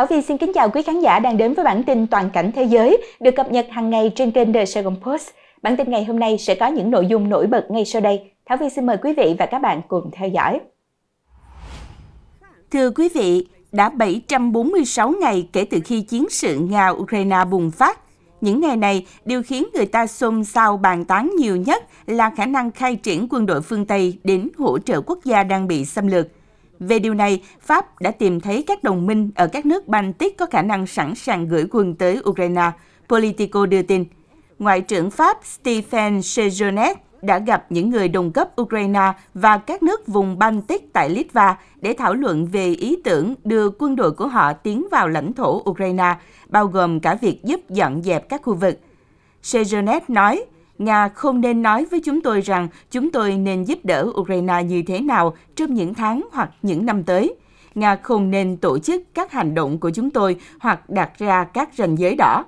Thảo Vi xin kính chào quý khán giả đang đến với bản tin toàn cảnh thế giới được cập nhật hàng ngày trên kênh The Saigon Post. Bản tin ngày hôm nay sẽ có những nội dung nổi bật ngay sau đây. Thảo Vi xin mời quý vị và các bạn cùng theo dõi. Thưa quý vị, đã 746 ngày kể từ khi chiến sự Nga-Ukraine bùng phát. Những ngày này, điều khiến người ta xôn xao bàn tán nhiều nhất là khả năng khai triển quân đội phương Tây đến hỗ trợ quốc gia đang bị xâm lược – về điều này, Pháp đã tìm thấy các đồng minh ở các nước Baltic có khả năng sẵn sàng gửi quân tới Ukraine, Politico đưa tin. Ngoại trưởng Pháp Stephen Sejournet đã gặp những người đồng cấp Ukraine và các nước vùng Baltic tại Litva để thảo luận về ý tưởng đưa quân đội của họ tiến vào lãnh thổ Ukraine, bao gồm cả việc giúp dọn dẹp các khu vực. Sejournet nói, Nga không nên nói với chúng tôi rằng chúng tôi nên giúp đỡ Ukraine như thế nào trong những tháng hoặc những năm tới. Nga không nên tổ chức các hành động của chúng tôi hoặc đặt ra các ranh giới đỏ.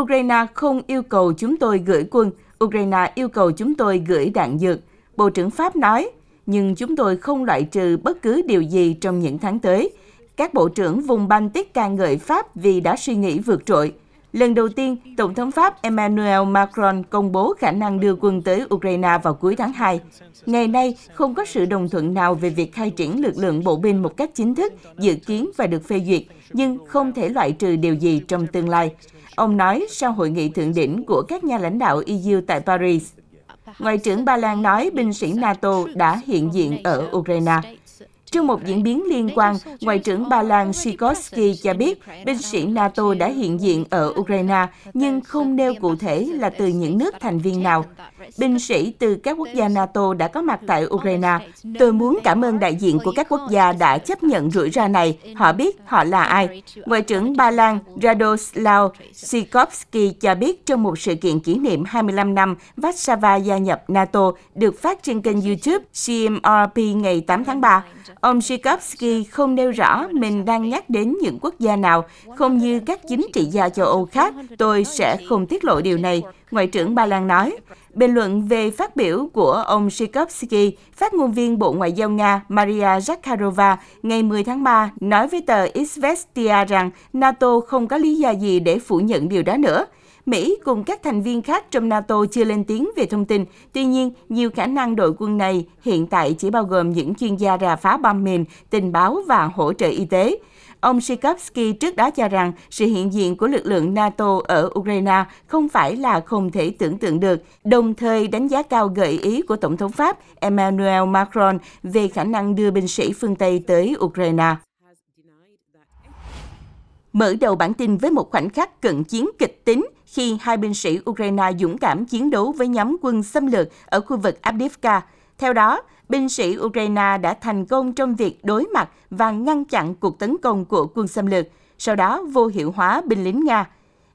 Ukraine không yêu cầu chúng tôi gửi quân, Ukraine yêu cầu chúng tôi gửi đạn dược. Bộ trưởng Pháp nói, nhưng chúng tôi không loại trừ bất cứ điều gì trong những tháng tới. Các bộ trưởng vùng Baltic ca ngợi Pháp vì đã suy nghĩ vượt trội. Lần đầu tiên, Tổng thống Pháp Emmanuel Macron công bố khả năng đưa quân tới Ukraine vào cuối tháng 2. Ngày nay, không có sự đồng thuận nào về việc khai triển lực lượng bộ binh một cách chính thức, dự kiến và được phê duyệt, nhưng không thể loại trừ điều gì trong tương lai. Ông nói sau hội nghị thượng đỉnh của các nhà lãnh đạo EU tại Paris. Ngoại trưởng Ba Lan nói binh sĩ NATO đã hiện diện ở Ukraine. Trong một diễn biến liên quan, Ngoại trưởng Ba Lan Sikorsky cho biết binh sĩ NATO đã hiện diện ở Ukraine nhưng không nêu cụ thể là từ những nước thành viên nào binh sĩ từ các quốc gia NATO đã có mặt tại Ukraine. Tôi muốn cảm ơn đại diện của các quốc gia đã chấp nhận rủi ro này. Họ biết họ là ai. Ngoại trưởng Ba Lan Radoslav Sikorski cho biết trong một sự kiện kỷ niệm 25 năm Warsaw gia nhập NATO được phát trên kênh YouTube CMRP ngày 8 tháng 3. Ông Sikorski không nêu rõ mình đang nhắc đến những quốc gia nào, không như các chính trị gia châu Âu khác. Tôi sẽ không tiết lộ điều này, Ngoại trưởng Ba Lan nói. Bình luận về phát biểu của ông Shikovsky, phát ngôn viên Bộ Ngoại giao Nga Maria Zakharova ngày 10 tháng 3 nói với tờ Izvestia rằng NATO không có lý do gì để phủ nhận điều đó nữa. Mỹ cùng các thành viên khác trong NATO chưa lên tiếng về thông tin. Tuy nhiên, nhiều khả năng đội quân này hiện tại chỉ bao gồm những chuyên gia rà phá bom mìn, tình báo và hỗ trợ y tế. Ông Sikorski trước đó cho rằng sự hiện diện của lực lượng NATO ở Ukraine không phải là không thể tưởng tượng được, đồng thời đánh giá cao gợi ý của Tổng thống Pháp Emmanuel Macron về khả năng đưa binh sĩ phương Tây tới Ukraine. Mở đầu bản tin với một khoảnh khắc cận chiến kịch tính khi hai binh sĩ Ukraine dũng cảm chiến đấu với nhóm quân xâm lược ở khu vực Abdivka. Theo đó, binh sĩ Ukraine đã thành công trong việc đối mặt và ngăn chặn cuộc tấn công của quân xâm lược, sau đó vô hiệu hóa binh lính Nga.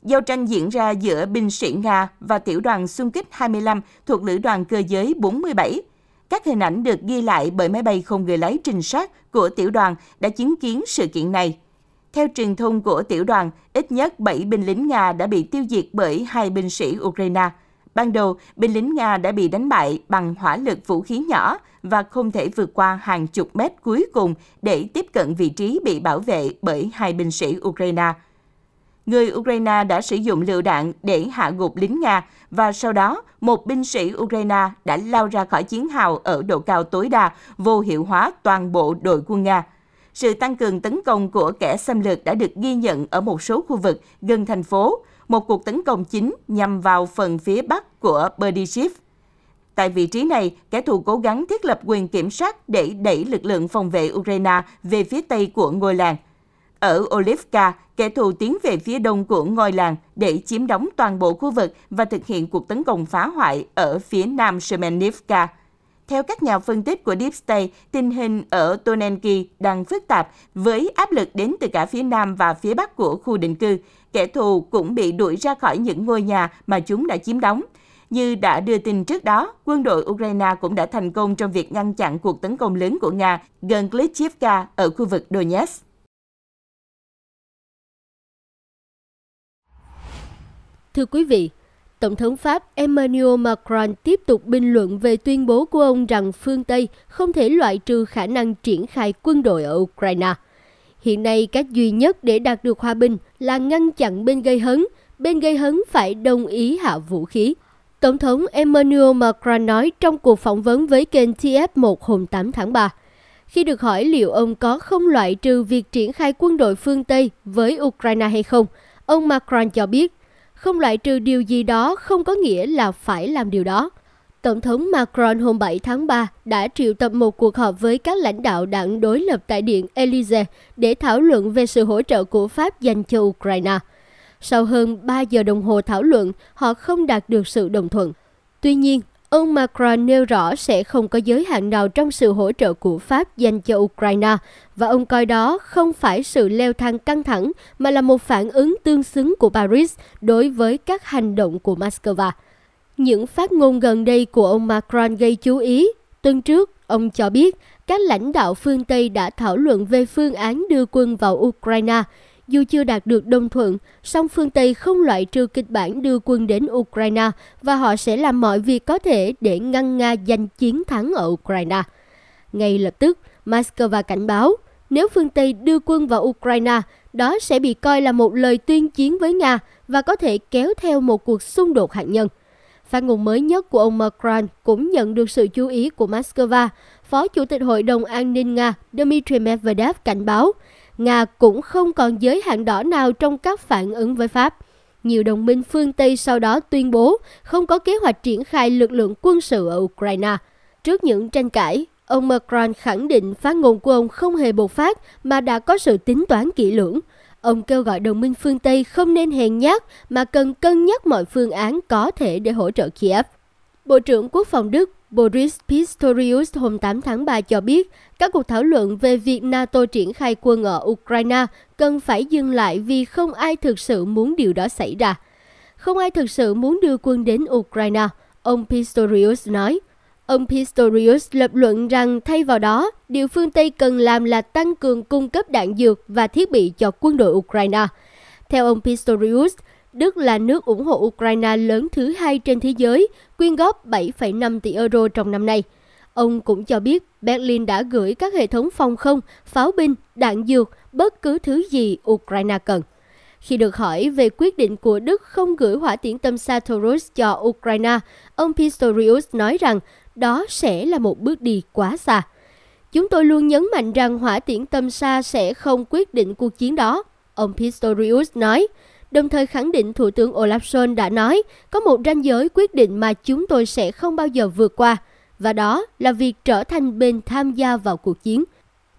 Giao tranh diễn ra giữa binh sĩ Nga và tiểu đoàn xung kích 25 thuộc lữ đoàn cơ giới 47. Các hình ảnh được ghi lại bởi máy bay không người lái trinh sát của tiểu đoàn đã chứng kiến sự kiện này. Theo truyền thông của tiểu đoàn, ít nhất 7 binh lính Nga đã bị tiêu diệt bởi hai binh sĩ Ukraine. Ban đầu, binh lính Nga đã bị đánh bại bằng hỏa lực vũ khí nhỏ và không thể vượt qua hàng chục mét cuối cùng để tiếp cận vị trí bị bảo vệ bởi hai binh sĩ Ukraine. Người Ukraine đã sử dụng lựu đạn để hạ gục lính Nga và sau đó một binh sĩ Ukraine đã lao ra khỏi chiến hào ở độ cao tối đa, vô hiệu hóa toàn bộ đội quân Nga. Sự tăng cường tấn công của kẻ xâm lược đã được ghi nhận ở một số khu vực gần thành phố, một cuộc tấn công chính nhằm vào phần phía bắc của Berdychev Tại vị trí này, kẻ thù cố gắng thiết lập quyền kiểm soát để đẩy lực lượng phòng vệ Ukraine về phía tây của ngôi làng. Ở Olivka, kẻ thù tiến về phía đông của ngôi làng để chiếm đóng toàn bộ khu vực và thực hiện cuộc tấn công phá hoại ở phía nam Shemenivka. Theo các nhà phân tích của Deep State, tình hình ở Tonenki đang phức tạp với áp lực đến từ cả phía nam và phía bắc của khu định cư. Kẻ thù cũng bị đuổi ra khỏi những ngôi nhà mà chúng đã chiếm đóng. Như đã đưa tin trước đó, quân đội Ukraine cũng đã thành công trong việc ngăn chặn cuộc tấn công lớn của Nga gần Klitschivka ở khu vực Donetsk. Thưa quý vị, Tổng thống Pháp Emmanuel Macron tiếp tục bình luận về tuyên bố của ông rằng phương Tây không thể loại trừ khả năng triển khai quân đội ở Ukraine. Hiện nay, cách duy nhất để đạt được hòa bình là ngăn chặn bên gây hấn, bên gây hấn phải đồng ý hạ vũ khí. Tổng thống Emmanuel Macron nói trong cuộc phỏng vấn với kênh TF1 hôm 8 tháng 3. Khi được hỏi liệu ông có không loại trừ việc triển khai quân đội phương Tây với Ukraine hay không, ông Macron cho biết không loại trừ điều gì đó không có nghĩa là phải làm điều đó. Tổng thống Macron hôm 7 tháng 3 đã triệu tập một cuộc họp với các lãnh đạo đảng đối lập tại Điện Elysee để thảo luận về sự hỗ trợ của Pháp dành cho Ukraine – sau hơn 3 giờ đồng hồ thảo luận, họ không đạt được sự đồng thuận. Tuy nhiên, ông Macron nêu rõ sẽ không có giới hạn nào trong sự hỗ trợ của Pháp dành cho Ukraine và ông coi đó không phải sự leo thang căng thẳng mà là một phản ứng tương xứng của Paris đối với các hành động của Moscow. Những phát ngôn gần đây của ông Macron gây chú ý. Tuần trước, ông cho biết các lãnh đạo phương Tây đã thảo luận về phương án đưa quân vào Ukraine – dù chưa đạt được đồng thuận, song phương Tây không loại trừ kịch bản đưa quân đến Ukraine và họ sẽ làm mọi việc có thể để ngăn Nga giành chiến thắng ở Ukraine. Ngay lập tức, Moscow cảnh báo nếu phương Tây đưa quân vào Ukraine, đó sẽ bị coi là một lời tuyên chiến với Nga và có thể kéo theo một cuộc xung đột hạt nhân. Phát ngôn mới nhất của ông Macron cũng nhận được sự chú ý của Moscow. Phó Chủ tịch Hội đồng An ninh Nga Dmitry Medvedev cảnh báo Nga cũng không còn giới hạn đỏ nào trong các phản ứng với Pháp. Nhiều đồng minh phương Tây sau đó tuyên bố không có kế hoạch triển khai lực lượng quân sự ở Ukraine. Trước những tranh cãi, ông Macron khẳng định phát ngôn của ông không hề bột phát mà đã có sự tính toán kỹ lưỡng. Ông kêu gọi đồng minh phương Tây không nên hèn nhát mà cần cân nhắc mọi phương án có thể để hỗ trợ Kiev. Bộ trưởng Quốc phòng Đức Boris Pistorius hôm 8 tháng 3 cho biết, các cuộc thảo luận về việc NATO triển khai quân ở Ukraine cần phải dừng lại vì không ai thực sự muốn điều đó xảy ra. Không ai thực sự muốn đưa quân đến Ukraine, ông Pistorius nói. Ông Pistorius lập luận rằng thay vào đó, điều phương Tây cần làm là tăng cường cung cấp đạn dược và thiết bị cho quân đội Ukraine. Theo ông Pistorius, Đức là nước ủng hộ Ukraine lớn thứ hai trên thế giới, quyên góp 7,5 tỷ euro trong năm nay. Ông cũng cho biết Berlin đã gửi các hệ thống phòng không, pháo binh, đạn dược, bất cứ thứ gì Ukraine cần. Khi được hỏi về quyết định của Đức không gửi hỏa tiễn tâm xa Taurus cho Ukraine, ông Pistorius nói rằng đó sẽ là một bước đi quá xa. Chúng tôi luôn nhấn mạnh rằng hỏa tiễn tâm xa sẽ không quyết định cuộc chiến đó, ông Pistorius nói đồng thời khẳng định Thủ tướng Olaf Scholz đã nói có một ranh giới quyết định mà chúng tôi sẽ không bao giờ vượt qua, và đó là việc trở thành bên tham gia vào cuộc chiến.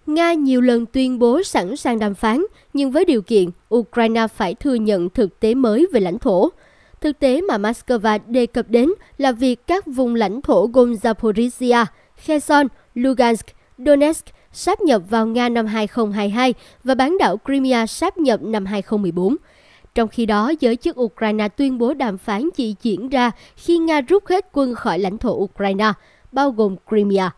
Nga nhiều lần tuyên bố sẵn sàng đàm phán, nhưng với điều kiện Ukraine phải thừa nhận thực tế mới về lãnh thổ. Thực tế mà Moscow đề cập đến là việc các vùng lãnh thổ gồm Zaporizhia, Kherson, Lugansk, Donetsk sáp nhập vào Nga năm 2022 và bán đảo Crimea sáp nhập năm 2014. Trong khi đó, giới chức Ukraine tuyên bố đàm phán chỉ diễn ra khi Nga rút hết quân khỏi lãnh thổ Ukraine, bao gồm Crimea.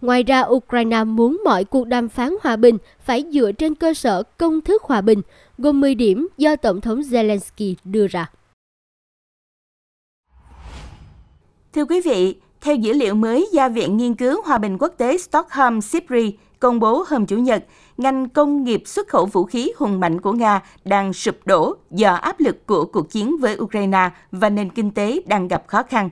Ngoài ra, Ukraine muốn mọi cuộc đàm phán hòa bình phải dựa trên cơ sở công thức hòa bình, gồm 10 điểm do Tổng thống Zelensky đưa ra. Thưa quý vị, theo dữ liệu mới do Viện Nghiên cứu Hòa bình Quốc tế Stockholm SIPRI công bố hôm Chủ nhật, ngành công nghiệp xuất khẩu vũ khí hùng mạnh của Nga đang sụp đổ do áp lực của cuộc chiến với Ukraine và nền kinh tế đang gặp khó khăn.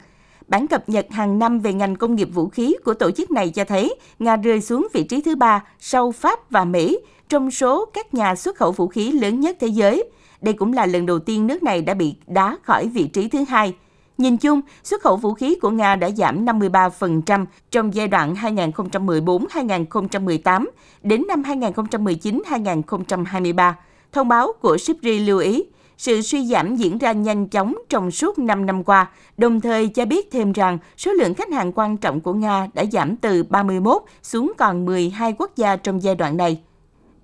Bản cập nhật hàng năm về ngành công nghiệp vũ khí của tổ chức này cho thấy Nga rơi xuống vị trí thứ ba sau Pháp và Mỹ trong số các nhà xuất khẩu vũ khí lớn nhất thế giới. Đây cũng là lần đầu tiên nước này đã bị đá khỏi vị trí thứ hai. Nhìn chung, xuất khẩu vũ khí của Nga đã giảm 53% trong giai đoạn 2014-2018 đến năm 2019-2023. Thông báo của Shipri lưu ý, sự suy giảm diễn ra nhanh chóng trong suốt 5 năm qua, đồng thời cho biết thêm rằng số lượng khách hàng quan trọng của Nga đã giảm từ 31 xuống còn 12 quốc gia trong giai đoạn này.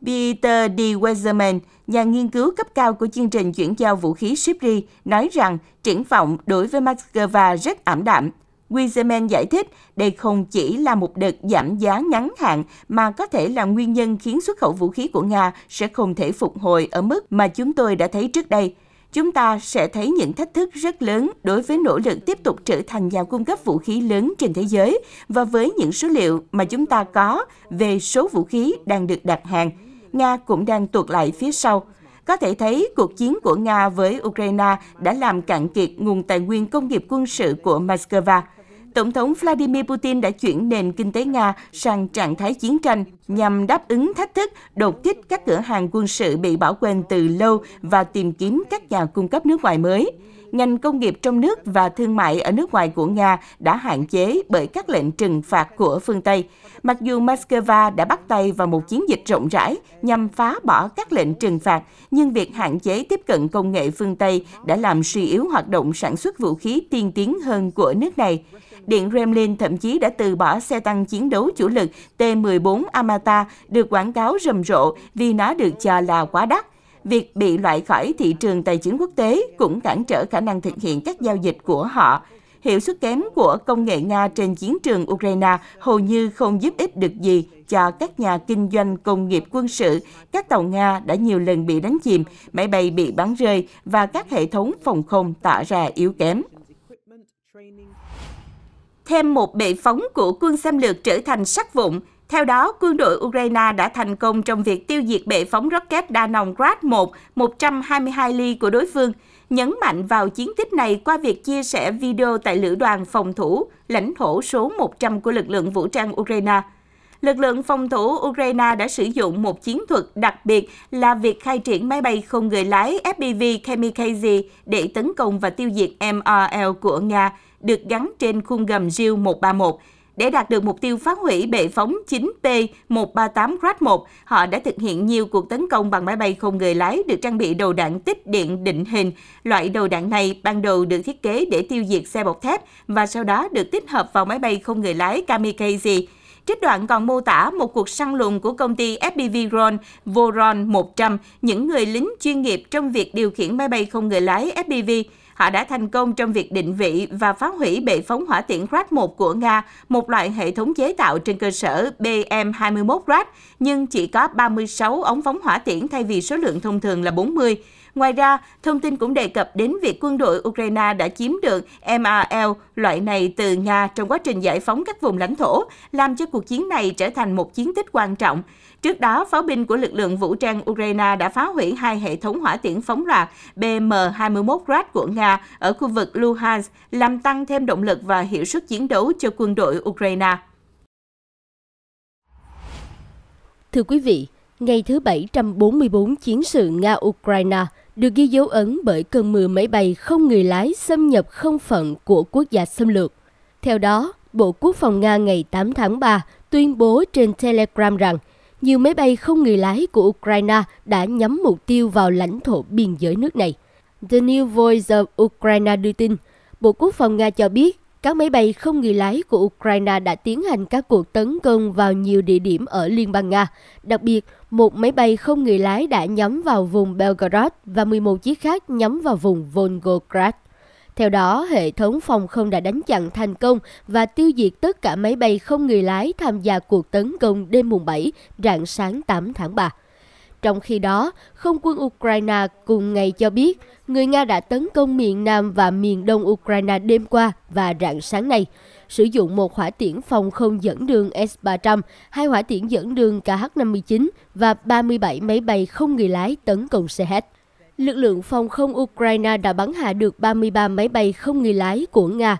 Peter D. Westerman, nhà nghiên cứu cấp cao của chương trình chuyển giao vũ khí Shipri, nói rằng triển vọng đối với Moscow rất ảm đạm. Wizerman giải thích đây không chỉ là một đợt giảm giá ngắn hạn mà có thể là nguyên nhân khiến xuất khẩu vũ khí của Nga sẽ không thể phục hồi ở mức mà chúng tôi đã thấy trước đây chúng ta sẽ thấy những thách thức rất lớn đối với nỗ lực tiếp tục trở thành nhà cung cấp vũ khí lớn trên thế giới và với những số liệu mà chúng ta có về số vũ khí đang được đặt hàng, Nga cũng đang tuột lại phía sau. Có thể thấy cuộc chiến của Nga với Ukraine đã làm cạn kiệt nguồn tài nguyên công nghiệp quân sự của Moscow. Tổng thống Vladimir Putin đã chuyển nền kinh tế Nga sang trạng thái chiến tranh nhằm đáp ứng thách thức đột kích các cửa hàng quân sự bị bỏ quên từ lâu và tìm kiếm các nhà cung cấp nước ngoài mới ngành công nghiệp trong nước và thương mại ở nước ngoài của Nga đã hạn chế bởi các lệnh trừng phạt của phương Tây. Mặc dù Moscow đã bắt tay vào một chiến dịch rộng rãi nhằm phá bỏ các lệnh trừng phạt, nhưng việc hạn chế tiếp cận công nghệ phương Tây đã làm suy yếu hoạt động sản xuất vũ khí tiên tiến hơn của nước này. Điện Kremlin thậm chí đã từ bỏ xe tăng chiến đấu chủ lực T-14 Amata được quảng cáo rầm rộ vì nó được cho là quá đắt việc bị loại khỏi thị trường tài chính quốc tế cũng cản trở khả năng thực hiện các giao dịch của họ. Hiệu suất kém của công nghệ Nga trên chiến trường Ukraine hầu như không giúp ích được gì cho các nhà kinh doanh công nghiệp quân sự. Các tàu Nga đã nhiều lần bị đánh chìm, máy bay bị bắn rơi và các hệ thống phòng không tỏ ra yếu kém thêm một bệ phóng của quân xâm lược trở thành sắc vụn theo đó, quân đội Ukraine đã thành công trong việc tiêu diệt bệ phóng rocket đa nòng Grad-1 122 ly của đối phương, nhấn mạnh vào chiến tích này qua việc chia sẻ video tại lữ đoàn phòng thủ, lãnh thổ số 100 của lực lượng vũ trang Ukraine. Lực lượng phòng thủ Ukraine đã sử dụng một chiến thuật đặc biệt là việc khai triển máy bay không người lái FPV Kamikaze để tấn công và tiêu diệt MRL của Nga, được gắn trên khung gầm Zyl-131, để đạt được mục tiêu phá hủy bệ phóng 9P-138 Grad 1, họ đã thực hiện nhiều cuộc tấn công bằng máy bay không người lái được trang bị đầu đạn tích điện định hình. Loại đầu đạn này ban đầu được thiết kế để tiêu diệt xe bọc thép và sau đó được tích hợp vào máy bay không người lái Kamikaze. Trích đoạn còn mô tả một cuộc săn lùng của công ty FPV Ron Voron 100, những người lính chuyên nghiệp trong việc điều khiển máy bay không người lái FPV họ đã thành công trong việc định vị và phá hủy bệ phóng hỏa tiễn Grad 1 của Nga, một loại hệ thống chế tạo trên cơ sở BM-21 Grad, nhưng chỉ có 36 ống phóng hỏa tiễn thay vì số lượng thông thường là 40. Ngoài ra, thông tin cũng đề cập đến việc quân đội Ukraine đã chiếm được MRL loại này từ Nga trong quá trình giải phóng các vùng lãnh thổ, làm cho cuộc chiến này trở thành một chiến tích quan trọng. Trước đó, pháo binh của lực lượng vũ trang Ukraine đã phá hủy hai hệ thống hỏa tiễn phóng loạt BM-21 Grad của Nga ở khu vực Luhansk, làm tăng thêm động lực và hiệu suất chiến đấu cho quân đội Ukraine. Thưa quý vị, ngày thứ 744 chiến sự Nga-Ukraine được ghi dấu ấn bởi cơn mưa máy bay không người lái xâm nhập không phận của quốc gia xâm lược. Theo đó, Bộ Quốc phòng Nga ngày 8 tháng 3 tuyên bố trên Telegram rằng nhiều máy bay không người lái của Ukraine đã nhắm mục tiêu vào lãnh thổ biên giới nước này. The New Voice of Ukraine đưa tin, Bộ Quốc phòng Nga cho biết các máy bay không người lái của Ukraine đã tiến hành các cuộc tấn công vào nhiều địa điểm ở Liên bang Nga. Đặc biệt, một máy bay không người lái đã nhắm vào vùng Belgorod và 11 chiếc khác nhắm vào vùng Volgograd. Theo đó, hệ thống phòng không đã đánh chặn thành công và tiêu diệt tất cả máy bay không người lái tham gia cuộc tấn công đêm mùng 7, rạng sáng 8 tháng 3. Trong khi đó, không quân Ukraine cùng ngày cho biết người Nga đã tấn công miền Nam và miền Đông Ukraine đêm qua và rạng sáng nay, sử dụng một hỏa tiễn phòng không dẫn đường S-300, hai hỏa tiễn dẫn đường KH-59 và 37 máy bay không người lái tấn công Sehat lực lượng phòng không Ukraine đã bắn hạ được 33 máy bay không người lái của Nga.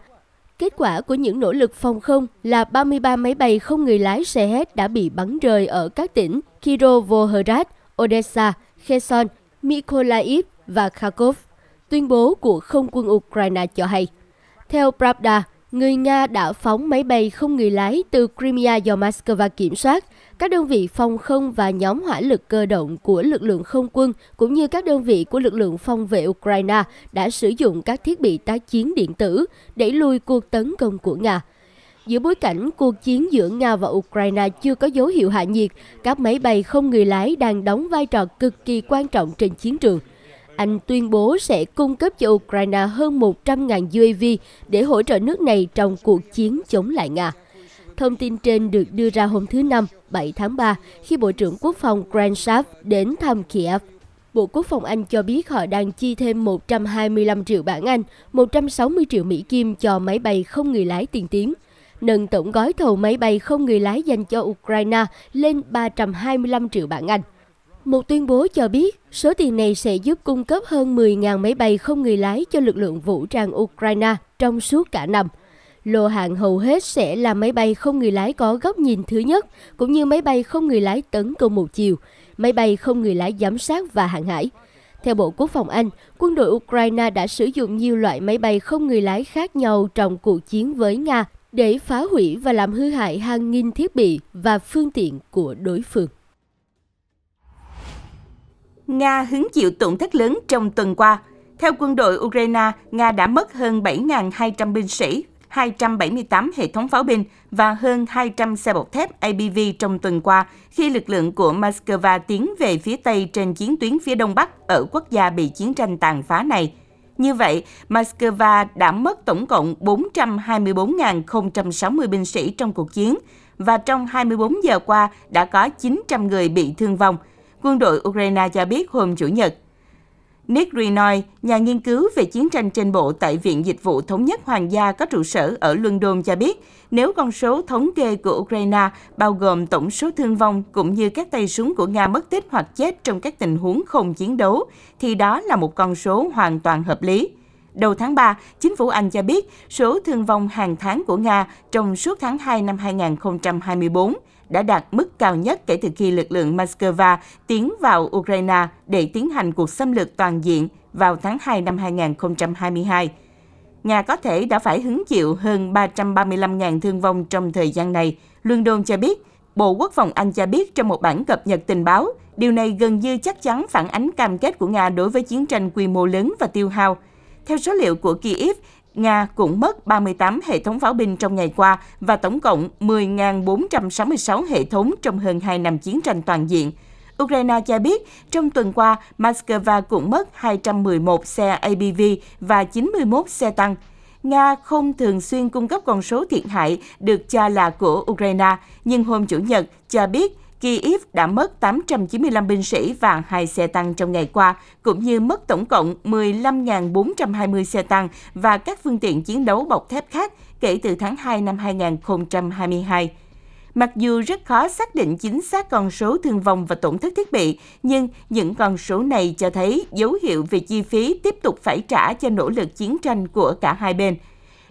Kết quả của những nỗ lực phòng không là 33 máy bay không người lái xe hết đã bị bắn rơi ở các tỉnh Kirovohrad, Odessa, Kherson, Mykolaiv và Kharkov, tuyên bố của không quân Ukraine cho hay. Theo Pravda, người Nga đã phóng máy bay không người lái từ Crimea do Moscow kiểm soát – các đơn vị phòng không và nhóm hỏa lực cơ động của lực lượng không quân cũng như các đơn vị của lực lượng phòng vệ Ukraine đã sử dụng các thiết bị tác chiến điện tử để lùi cuộc tấn công của Nga. Giữa bối cảnh cuộc chiến giữa Nga và Ukraine chưa có dấu hiệu hạ nhiệt, các máy bay không người lái đang đóng vai trò cực kỳ quan trọng trên chiến trường. Anh tuyên bố sẽ cung cấp cho Ukraine hơn 100.000 UAV để hỗ trợ nước này trong cuộc chiến chống lại Nga. Thông tin trên được đưa ra hôm thứ Năm, 7 tháng 3, khi Bộ trưởng Quốc phòng Grant Sharp đến thăm Kiev. Bộ Quốc phòng Anh cho biết họ đang chi thêm 125 triệu bảng Anh, 160 triệu Mỹ Kim cho máy bay không người lái tiên tiến, nâng tổng gói thầu máy bay không người lái dành cho Ukraine lên 325 triệu bảng Anh. Một tuyên bố cho biết, số tiền này sẽ giúp cung cấp hơn 10.000 máy bay không người lái cho lực lượng vũ trang Ukraine trong suốt cả năm. Lô hàng hầu hết sẽ là máy bay không người lái có góc nhìn thứ nhất, cũng như máy bay không người lái tấn công một chiều, máy bay không người lái giám sát và hàng hải. Theo Bộ Quốc phòng Anh, quân đội Ukraine đã sử dụng nhiều loại máy bay không người lái khác nhau trong cuộc chiến với Nga để phá hủy và làm hư hại hàng nghìn thiết bị và phương tiện của đối phương. Nga hứng chịu tổn thất lớn trong tuần qua. Theo quân đội Ukraine, Nga đã mất hơn 7.200 binh sĩ 278 hệ thống pháo binh và hơn 200 xe bọc thép ABV trong tuần qua khi lực lượng của Moscow tiến về phía Tây trên chiến tuyến phía Đông Bắc ở quốc gia bị chiến tranh tàn phá này. Như vậy, Moscow đã mất tổng cộng 424.060 binh sĩ trong cuộc chiến và trong 24 giờ qua đã có 900 người bị thương vong. Quân đội Ukraine cho biết hôm Chủ nhật Nick Renoy, nhà nghiên cứu về chiến tranh trên bộ tại Viện Dịch vụ Thống nhất Hoàng gia có trụ sở ở London cho biết, nếu con số thống kê của Ukraine bao gồm tổng số thương vong cũng như các tay súng của Nga mất tích hoặc chết trong các tình huống không chiến đấu, thì đó là một con số hoàn toàn hợp lý đầu tháng 3, chính phủ Anh cho biết số thương vong hàng tháng của Nga trong suốt tháng 2 năm 2024 đã đạt mức cao nhất kể từ khi lực lượng Moscow tiến vào Ukraine để tiến hành cuộc xâm lược toàn diện vào tháng 2 năm 2022. Nga có thể đã phải hứng chịu hơn 335.000 thương vong trong thời gian này. London cho biết, Bộ Quốc phòng Anh cho biết trong một bản cập nhật tình báo, điều này gần như chắc chắn phản ánh cam kết của Nga đối với chiến tranh quy mô lớn và tiêu hao. Theo số liệu của Kyiv, Nga cũng mất 38 hệ thống pháo binh trong ngày qua và tổng cộng 10.466 hệ thống trong hơn 2 năm chiến tranh toàn diện. Ukraine cho biết, trong tuần qua, Moscow cũng mất 211 xe ABV và 91 xe tăng. Nga không thường xuyên cung cấp con số thiệt hại được cho là của Ukraine, nhưng hôm Chủ nhật cho biết Kyiv đã mất 895 binh sĩ và hai xe tăng trong ngày qua, cũng như mất tổng cộng 15.420 xe tăng và các phương tiện chiến đấu bọc thép khác kể từ tháng 2 năm 2022. Mặc dù rất khó xác định chính xác con số thương vong và tổn thất thiết bị, nhưng những con số này cho thấy dấu hiệu về chi phí tiếp tục phải trả cho nỗ lực chiến tranh của cả hai bên –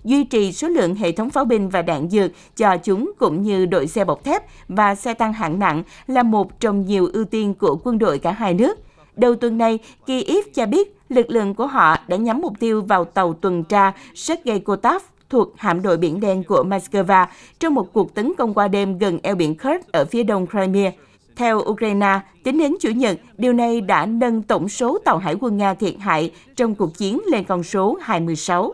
duy trì số lượng hệ thống pháo binh và đạn dược cho chúng cũng như đội xe bọc thép và xe tăng hạng nặng là một trong nhiều ưu tiên của quân đội cả hai nước. Đầu tuần này, Kyiv cho biết lực lượng của họ đã nhắm mục tiêu vào tàu tuần tra Sergei Kotov thuộc hạm đội Biển Đen của Moscow trong một cuộc tấn công qua đêm gần eo biển Kerch ở phía đông Crimea. Theo Ukraine, tính đến Chủ nhật, điều này đã nâng tổng số tàu hải quân Nga thiệt hại trong cuộc chiến lên con số 26.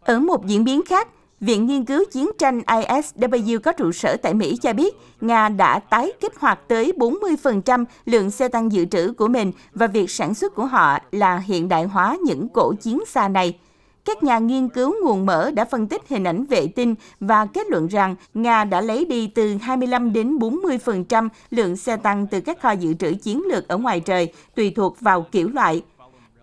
Ở một diễn biến khác, Viện Nghiên cứu Chiến tranh ISW có trụ sở tại Mỹ cho biết Nga đã tái kích hoạt tới 40% lượng xe tăng dự trữ của mình và việc sản xuất của họ là hiện đại hóa những cổ chiến xa này. Các nhà nghiên cứu nguồn mở đã phân tích hình ảnh vệ tinh và kết luận rằng Nga đã lấy đi từ 25 đến 40% lượng xe tăng từ các kho dự trữ chiến lược ở ngoài trời, tùy thuộc vào kiểu loại.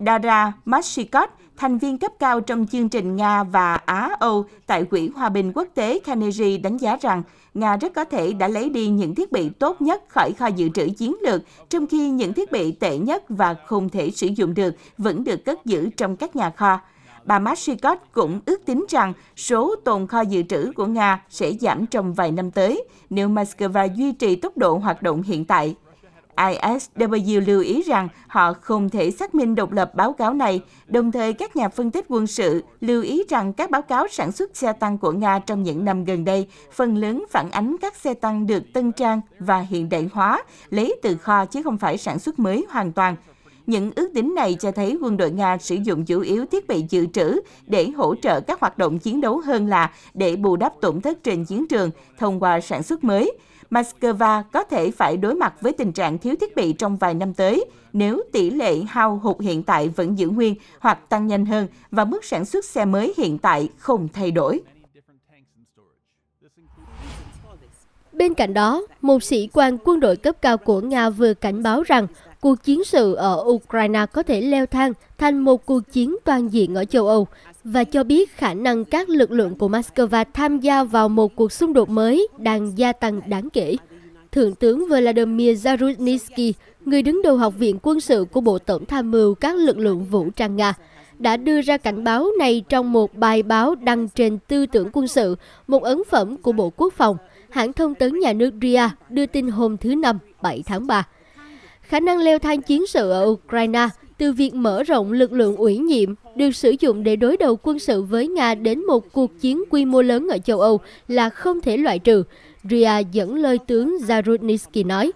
Dara Mashikot, thành viên cấp cao trong chương trình Nga và Á-Âu tại Quỹ Hòa bình Quốc tế Carnegie đánh giá rằng Nga rất có thể đã lấy đi những thiết bị tốt nhất khỏi kho dự trữ chiến lược, trong khi những thiết bị tệ nhất và không thể sử dụng được vẫn được cất giữ trong các nhà kho. Bà Mashikot cũng ước tính rằng số tồn kho dự trữ của Nga sẽ giảm trong vài năm tới nếu Moscow duy trì tốc độ hoạt động hiện tại. ISW lưu ý rằng họ không thể xác minh độc lập báo cáo này, đồng thời các nhà phân tích quân sự lưu ý rằng các báo cáo sản xuất xe tăng của Nga trong những năm gần đây phần lớn phản ánh các xe tăng được tân trang và hiện đại hóa, lấy từ kho chứ không phải sản xuất mới hoàn toàn. Những ước tính này cho thấy quân đội Nga sử dụng chủ yếu thiết bị dự trữ để hỗ trợ các hoạt động chiến đấu hơn là để bù đắp tổn thất trên chiến trường thông qua sản xuất mới. Moscow có thể phải đối mặt với tình trạng thiếu thiết bị trong vài năm tới nếu tỷ lệ hao hụt hiện tại vẫn giữ nguyên hoặc tăng nhanh hơn và mức sản xuất xe mới hiện tại không thay đổi. Bên cạnh đó, một sĩ quan quân đội cấp cao của Nga vừa cảnh báo rằng cuộc chiến sự ở Ukraine có thể leo thang thành một cuộc chiến toàn diện ở châu Âu và cho biết khả năng các lực lượng của Moscow tham gia vào một cuộc xung đột mới đang gia tăng đáng kể. Thượng tướng Vladimir Zarudnitsky, người đứng đầu Học viện Quân sự của Bộ Tổng Tham mưu các lực lượng vũ trang Nga, đã đưa ra cảnh báo này trong một bài báo đăng trên Tư tưởng quân sự, một ấn phẩm của Bộ Quốc phòng. Hãng thông tấn nhà nước RIA đưa tin hôm thứ Năm, 7 tháng 3. Khả năng leo thang chiến sự ở Ukraine từ việc mở rộng lực lượng ủy nhiệm được sử dụng để đối đầu quân sự với Nga đến một cuộc chiến quy mô lớn ở châu Âu là không thể loại trừ, Ria dẫn lời tướng Zarudnitsky nói.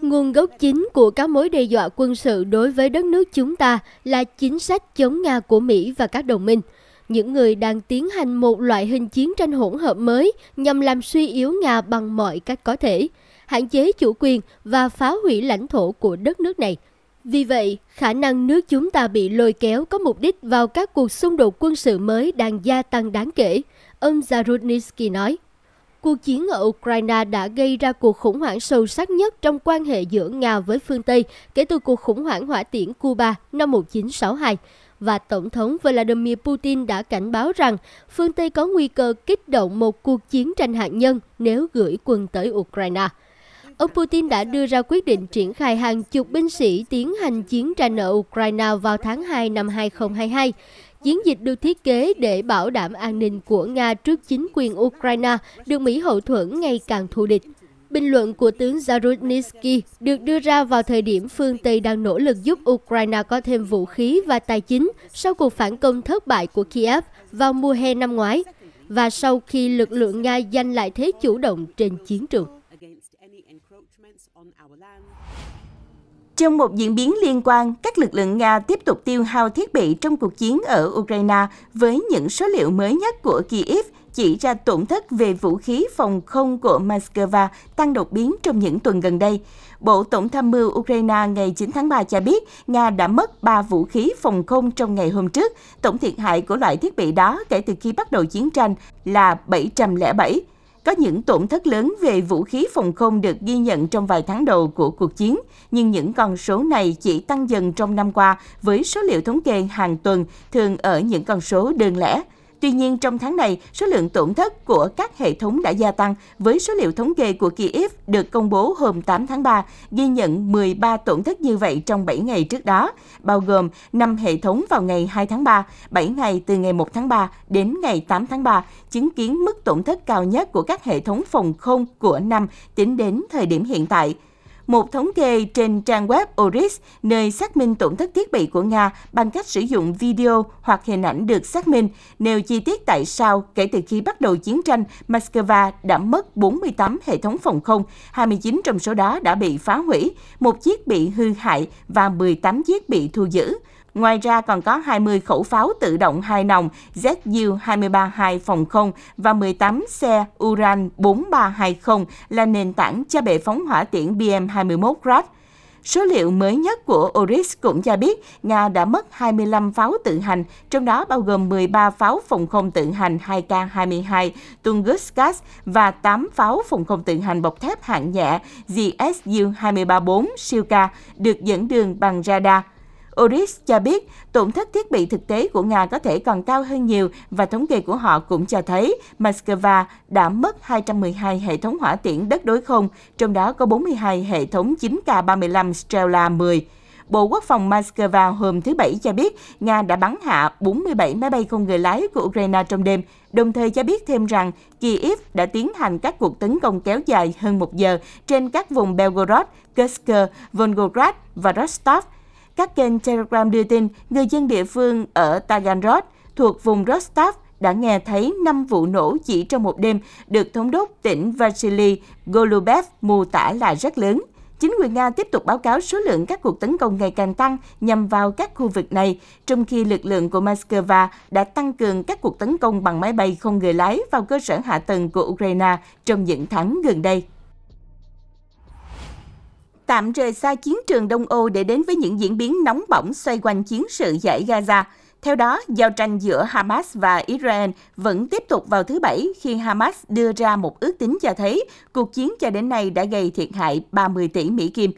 Nguồn gốc chính của các mối đe dọa quân sự đối với đất nước chúng ta là chính sách chống Nga của Mỹ và các đồng minh. Những người đang tiến hành một loại hình chiến tranh hỗn hợp mới nhằm làm suy yếu Nga bằng mọi cách có thể hạn chế chủ quyền và phá hủy lãnh thổ của đất nước này. Vì vậy, khả năng nước chúng ta bị lôi kéo có mục đích vào các cuộc xung đột quân sự mới đang gia tăng đáng kể, ông Zarudnitsky nói. Cuộc chiến ở Ukraine đã gây ra cuộc khủng hoảng sâu sắc nhất trong quan hệ giữa Nga với phương Tây kể từ cuộc khủng hoảng hỏa tiễn Cuba năm 1962 và Tổng thống Vladimir Putin đã cảnh báo rằng phương Tây có nguy cơ kích động một cuộc chiến tranh hạt nhân nếu gửi quân tới Ukraine ông Putin đã đưa ra quyết định triển khai hàng chục binh sĩ tiến hành chiến tranh ở Ukraine vào tháng 2 năm 2022. Chiến dịch được thiết kế để bảo đảm an ninh của Nga trước chính quyền Ukraine được Mỹ hậu thuẫn ngày càng thù địch. Bình luận của tướng Zarudnitsky được đưa ra vào thời điểm phương Tây đang nỗ lực giúp Ukraine có thêm vũ khí và tài chính sau cuộc phản công thất bại của Kiev vào mùa hè năm ngoái và sau khi lực lượng Nga giành lại thế chủ động trên chiến trường. Trong một diễn biến liên quan, các lực lượng Nga tiếp tục tiêu hao thiết bị trong cuộc chiến ở Ukraine với những số liệu mới nhất của Kiev chỉ ra tổn thất về vũ khí phòng không của Moscow tăng đột biến trong những tuần gần đây. Bộ Tổng tham mưu Ukraine ngày 9 tháng 3 cho biết Nga đã mất 3 vũ khí phòng không trong ngày hôm trước. Tổng thiệt hại của loại thiết bị đó kể từ khi bắt đầu chiến tranh là 707. Có những tổn thất lớn về vũ khí phòng không được ghi nhận trong vài tháng đầu của cuộc chiến, nhưng những con số này chỉ tăng dần trong năm qua với số liệu thống kê hàng tuần thường ở những con số đơn lẻ. Tuy nhiên, trong tháng này, số lượng tổn thất của các hệ thống đã gia tăng, với số liệu thống kê của Kiev được công bố hôm 8 tháng 3, ghi nhận 13 tổn thất như vậy trong 7 ngày trước đó, bao gồm 5 hệ thống vào ngày 2 tháng 3, 7 ngày từ ngày 1 tháng 3 đến ngày 8 tháng 3, chứng kiến mức tổn thất cao nhất của các hệ thống phòng không của năm tính đến thời điểm hiện tại một thống kê trên trang web Oris, nơi xác minh tổn thất thiết bị của Nga bằng cách sử dụng video hoặc hình ảnh được xác minh, nêu chi tiết tại sao kể từ khi bắt đầu chiến tranh, Moscow đã mất 48 hệ thống phòng không, 29 trong số đó đã bị phá hủy, một chiếc bị hư hại và 18 chiếc bị thu giữ. Ngoài ra còn có 20 khẩu pháo tự động hai nòng ZU-232 phòng không và 18 xe Uran 4320 là nền tảng cho bệ phóng hỏa tiễn BM-21 Grad. Số liệu mới nhất của Oris cũng cho biết Nga đã mất 25 pháo tự hành, trong đó bao gồm 13 pháo phòng không tự hành 2K-22 Tunguska và 8 pháo phòng không tự hành bọc thép hạng nhẹ GSU-234 Silka được dẫn đường bằng radar. Oris cho biết tổn thất thiết bị thực tế của Nga có thể còn cao hơn nhiều và thống kê của họ cũng cho thấy Moscow đã mất 212 hệ thống hỏa tiễn đất đối không, trong đó có 42 hệ thống 9K-35 Strela 10. Bộ Quốc phòng Moscow hôm thứ Bảy cho biết Nga đã bắn hạ 47 máy bay không người lái của Ukraine trong đêm, đồng thời cho biết thêm rằng Kyiv đã tiến hành các cuộc tấn công kéo dài hơn một giờ trên các vùng Belgorod, Kursk, Volgograd và Rostov các kênh Telegram đưa tin người dân địa phương ở Taganrod, thuộc vùng Rostov đã nghe thấy 5 vụ nổ chỉ trong một đêm được thống đốc tỉnh Vasily Golubev mô tả là rất lớn. Chính quyền Nga tiếp tục báo cáo số lượng các cuộc tấn công ngày càng tăng nhằm vào các khu vực này, trong khi lực lượng của Moscow đã tăng cường các cuộc tấn công bằng máy bay không người lái vào cơ sở hạ tầng của Ukraine trong những tháng gần đây tạm rời xa chiến trường Đông Âu để đến với những diễn biến nóng bỏng xoay quanh chiến sự giải Gaza. Theo đó, giao tranh giữa Hamas và Israel vẫn tiếp tục vào thứ Bảy khi Hamas đưa ra một ước tính cho thấy cuộc chiến cho đến nay đã gây thiệt hại 30 tỷ Mỹ Kim.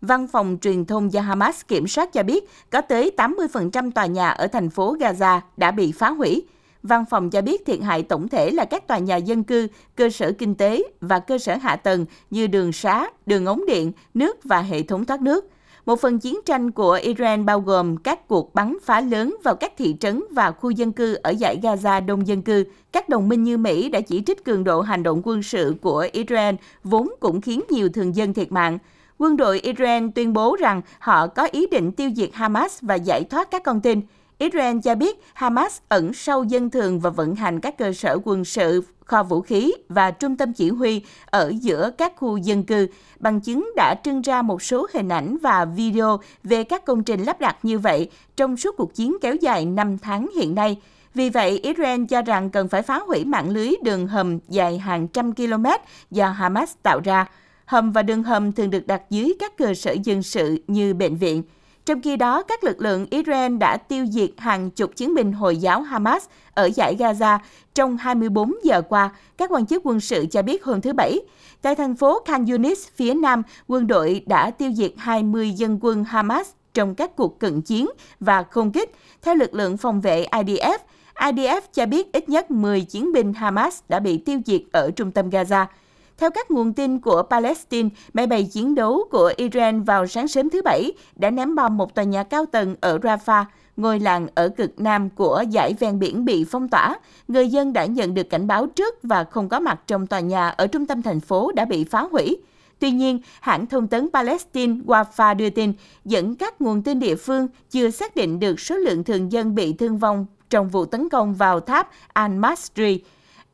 Văn phòng truyền thông do Hamas kiểm soát cho biết có tới 80% tòa nhà ở thành phố Gaza đã bị phá hủy. Văn phòng cho biết thiệt hại tổng thể là các tòa nhà dân cư, cơ sở kinh tế và cơ sở hạ tầng như đường xá, đường ống điện, nước và hệ thống thoát nước. Một phần chiến tranh của Iran bao gồm các cuộc bắn phá lớn vào các thị trấn và khu dân cư ở giải Gaza đông dân cư. Các đồng minh như Mỹ đã chỉ trích cường độ hành động quân sự của Iran vốn cũng khiến nhiều thường dân thiệt mạng. Quân đội Iran tuyên bố rằng họ có ý định tiêu diệt Hamas và giải thoát các con tin. Israel cho biết Hamas ẩn sâu dân thường và vận hành các cơ sở quân sự, kho vũ khí và trung tâm chỉ huy ở giữa các khu dân cư. Bằng chứng đã trưng ra một số hình ảnh và video về các công trình lắp đặt như vậy trong suốt cuộc chiến kéo dài 5 tháng hiện nay. Vì vậy, Israel cho rằng cần phải phá hủy mạng lưới đường hầm dài hàng trăm km do Hamas tạo ra. Hầm và đường hầm thường được đặt dưới các cơ sở dân sự như bệnh viện. Trong khi đó, các lực lượng Israel đã tiêu diệt hàng chục chiến binh Hồi giáo Hamas ở giải Gaza trong 24 giờ qua, các quan chức quân sự cho biết hôm thứ Bảy. Tại thành phố Khan Yunis, phía nam, quân đội đã tiêu diệt 20 dân quân Hamas trong các cuộc cận chiến và không kích, theo lực lượng phòng vệ IDF. IDF cho biết ít nhất 10 chiến binh Hamas đã bị tiêu diệt ở trung tâm Gaza. Theo các nguồn tin của Palestine, máy bay chiến đấu của Iran vào sáng sớm thứ Bảy đã ném bom một tòa nhà cao tầng ở Rafah, ngôi làng ở cực nam của giải ven biển bị phong tỏa. Người dân đã nhận được cảnh báo trước và không có mặt trong tòa nhà ở trung tâm thành phố đã bị phá hủy. Tuy nhiên, hãng thông tấn Palestine Wafa đưa tin dẫn các nguồn tin địa phương chưa xác định được số lượng thường dân bị thương vong trong vụ tấn công vào tháp Al-Masri,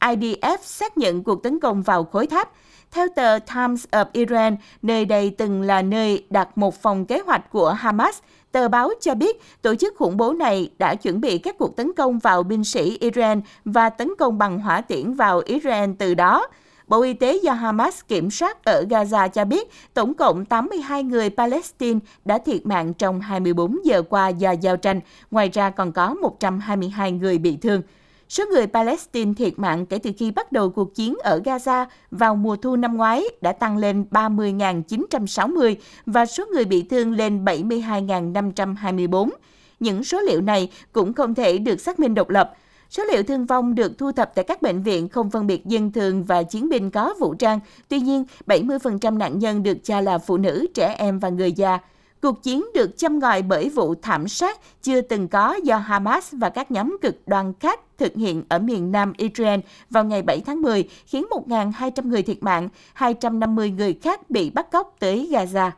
IDF xác nhận cuộc tấn công vào khối tháp. Theo tờ Times of Iran, nơi đây từng là nơi đặt một phòng kế hoạch của Hamas, tờ báo cho biết tổ chức khủng bố này đã chuẩn bị các cuộc tấn công vào binh sĩ Iran và tấn công bằng hỏa tiễn vào Iran từ đó. Bộ Y tế do Hamas kiểm soát ở Gaza cho biết tổng cộng 82 người Palestine đã thiệt mạng trong 24 giờ qua do giao tranh, ngoài ra còn có 122 người bị thương. Số người Palestine thiệt mạng kể từ khi bắt đầu cuộc chiến ở Gaza vào mùa thu năm ngoái đã tăng lên 30.960 và số người bị thương lên 72.524. Những số liệu này cũng không thể được xác minh độc lập. Số liệu thương vong được thu thập tại các bệnh viện không phân biệt dân thường và chiến binh có vũ trang. Tuy nhiên, 70% nạn nhân được cho là phụ nữ, trẻ em và người già. Cuộc chiến được châm ngòi bởi vụ thảm sát chưa từng có do Hamas và các nhóm cực đoan khác thực hiện ở miền Nam Israel vào ngày 7 tháng 10, khiến 1.200 người thiệt mạng, 250 người khác bị bắt cóc tới Gaza.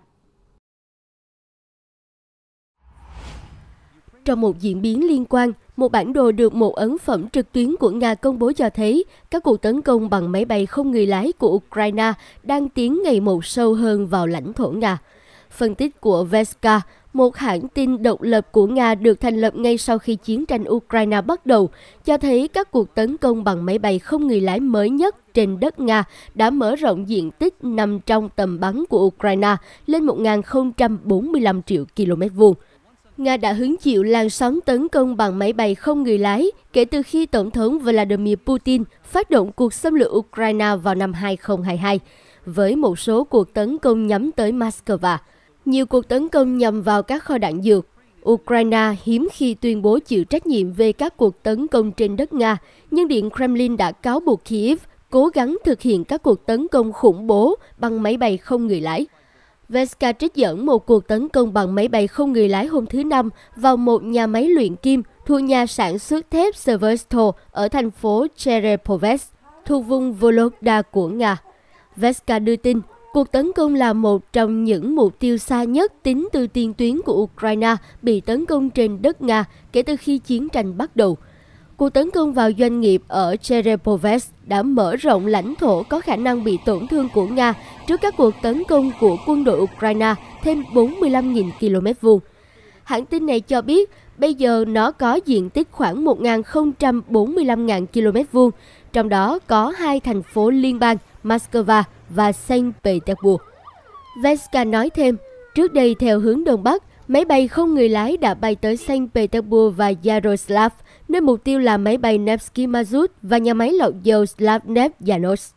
Trong một diễn biến liên quan, một bản đồ được một ấn phẩm trực tuyến của Nga công bố cho thấy các cuộc tấn công bằng máy bay không người lái của Ukraine đang tiến ngày một sâu hơn vào lãnh thổ Nga. Phân tích của Veska, một hãng tin độc lập của Nga được thành lập ngay sau khi chiến tranh Ukraine bắt đầu, cho thấy các cuộc tấn công bằng máy bay không người lái mới nhất trên đất Nga đã mở rộng diện tích nằm trong tầm bắn của Ukraine lên 1.045 triệu km vuông. Nga đã hứng chịu làn sóng tấn công bằng máy bay không người lái kể từ khi Tổng thống Vladimir Putin phát động cuộc xâm lược Ukraine vào năm 2022, với một số cuộc tấn công nhắm tới Moscow. Nhiều cuộc tấn công nhằm vào các kho đạn dược. Ukraine hiếm khi tuyên bố chịu trách nhiệm về các cuộc tấn công trên đất Nga, nhưng Điện Kremlin đã cáo buộc Kiev cố gắng thực hiện các cuộc tấn công khủng bố bằng máy bay không người lái. Veska trích dẫn một cuộc tấn công bằng máy bay không người lái hôm thứ Năm vào một nhà máy luyện kim thuộc nhà sản xuất thép Severstal ở thành phố Cherepovets, thuộc vùng Vologda của Nga. Veska đưa tin Cuộc tấn công là một trong những mục tiêu xa nhất tính từ tiền tuyến của Ukraine bị tấn công trên đất Nga kể từ khi chiến tranh bắt đầu. Cuộc tấn công vào doanh nghiệp ở Cherepovets đã mở rộng lãnh thổ có khả năng bị tổn thương của Nga trước các cuộc tấn công của quân đội Ukraine thêm 45.000 km vuông. Hãng tin này cho biết bây giờ nó có diện tích khoảng 1.045.000 km vuông, trong đó có hai thành phố liên bang Moscow và Saint Petersburg. Veska nói thêm, trước đây theo hướng Đông Bắc, máy bay không người lái đã bay tới Saint Petersburg và Yaroslav, nơi mục tiêu là máy bay Nevsky Mazut và nhà máy lọc dầu Slavnev Yanos.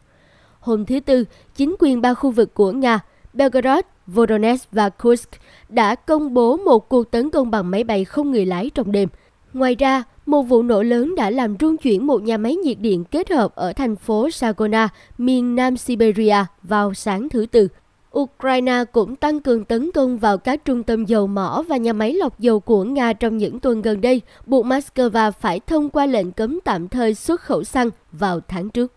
Hôm thứ Tư, chính quyền ba khu vực của Nga, Belgorod, Voronezh và Kursk đã công bố một cuộc tấn công bằng máy bay không người lái trong đêm. Ngoài ra, một vụ nổ lớn đã làm rung chuyển một nhà máy nhiệt điện kết hợp ở thành phố Sagona, miền Nam Siberia vào sáng thứ Tư. Ukraine cũng tăng cường tấn công vào các trung tâm dầu mỏ và nhà máy lọc dầu của Nga trong những tuần gần đây, buộc Moscow phải thông qua lệnh cấm tạm thời xuất khẩu xăng vào tháng trước.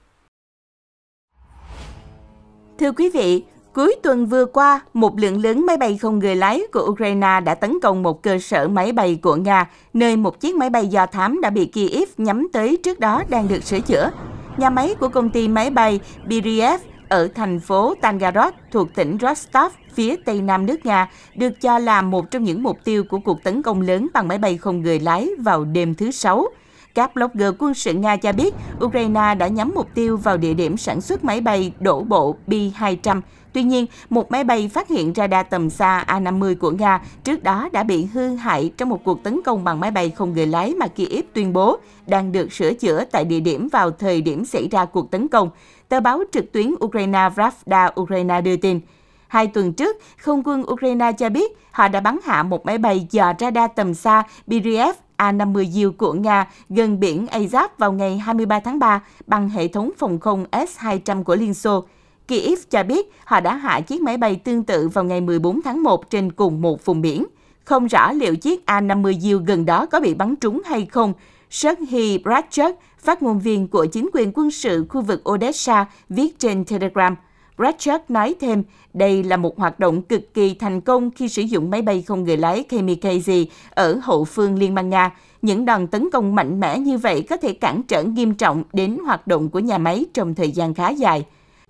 Thưa quý vị, Cuối tuần vừa qua, một lượng lớn máy bay không người lái của Ukraine đã tấn công một cơ sở máy bay của Nga, nơi một chiếc máy bay do thám đã bị Kiev nhắm tới trước đó đang được sửa chữa. Nhà máy của công ty máy bay Biriev ở thành phố Tangarod thuộc tỉnh Rostov, phía tây nam nước Nga, được cho là một trong những mục tiêu của cuộc tấn công lớn bằng máy bay không người lái vào đêm thứ Sáu. Các blogger quân sự Nga cho biết Ukraine đã nhắm mục tiêu vào địa điểm sản xuất máy bay đổ bộ B-200 Tuy nhiên, một máy bay phát hiện radar tầm xa A-50 của Nga trước đó đã bị hư hại trong một cuộc tấn công bằng máy bay không người lái mà Kiev tuyên bố đang được sửa chữa tại địa điểm vào thời điểm xảy ra cuộc tấn công. Tờ báo trực tuyến Ukraine Pravda Ukraine đưa tin. Hai tuần trước, không quân Ukraine cho biết họ đã bắn hạ một máy bay dò radar tầm xa Biriev A-50U của Nga gần biển Azov vào ngày 23 tháng 3 bằng hệ thống phòng không S-200 của Liên Xô. Kiev cho biết họ đã hạ chiếc máy bay tương tự vào ngày 14 tháng 1 trên cùng một vùng biển. Không rõ liệu chiếc A-50U gần đó có bị bắn trúng hay không, Sergei Brachuk, phát ngôn viên của chính quyền quân sự khu vực Odessa, viết trên Telegram. Brachuk nói thêm, đây là một hoạt động cực kỳ thành công khi sử dụng máy bay không người lái Kamikaze ở hậu phương Liên bang Nga. Những đòn tấn công mạnh mẽ như vậy có thể cản trở nghiêm trọng đến hoạt động của nhà máy trong thời gian khá dài.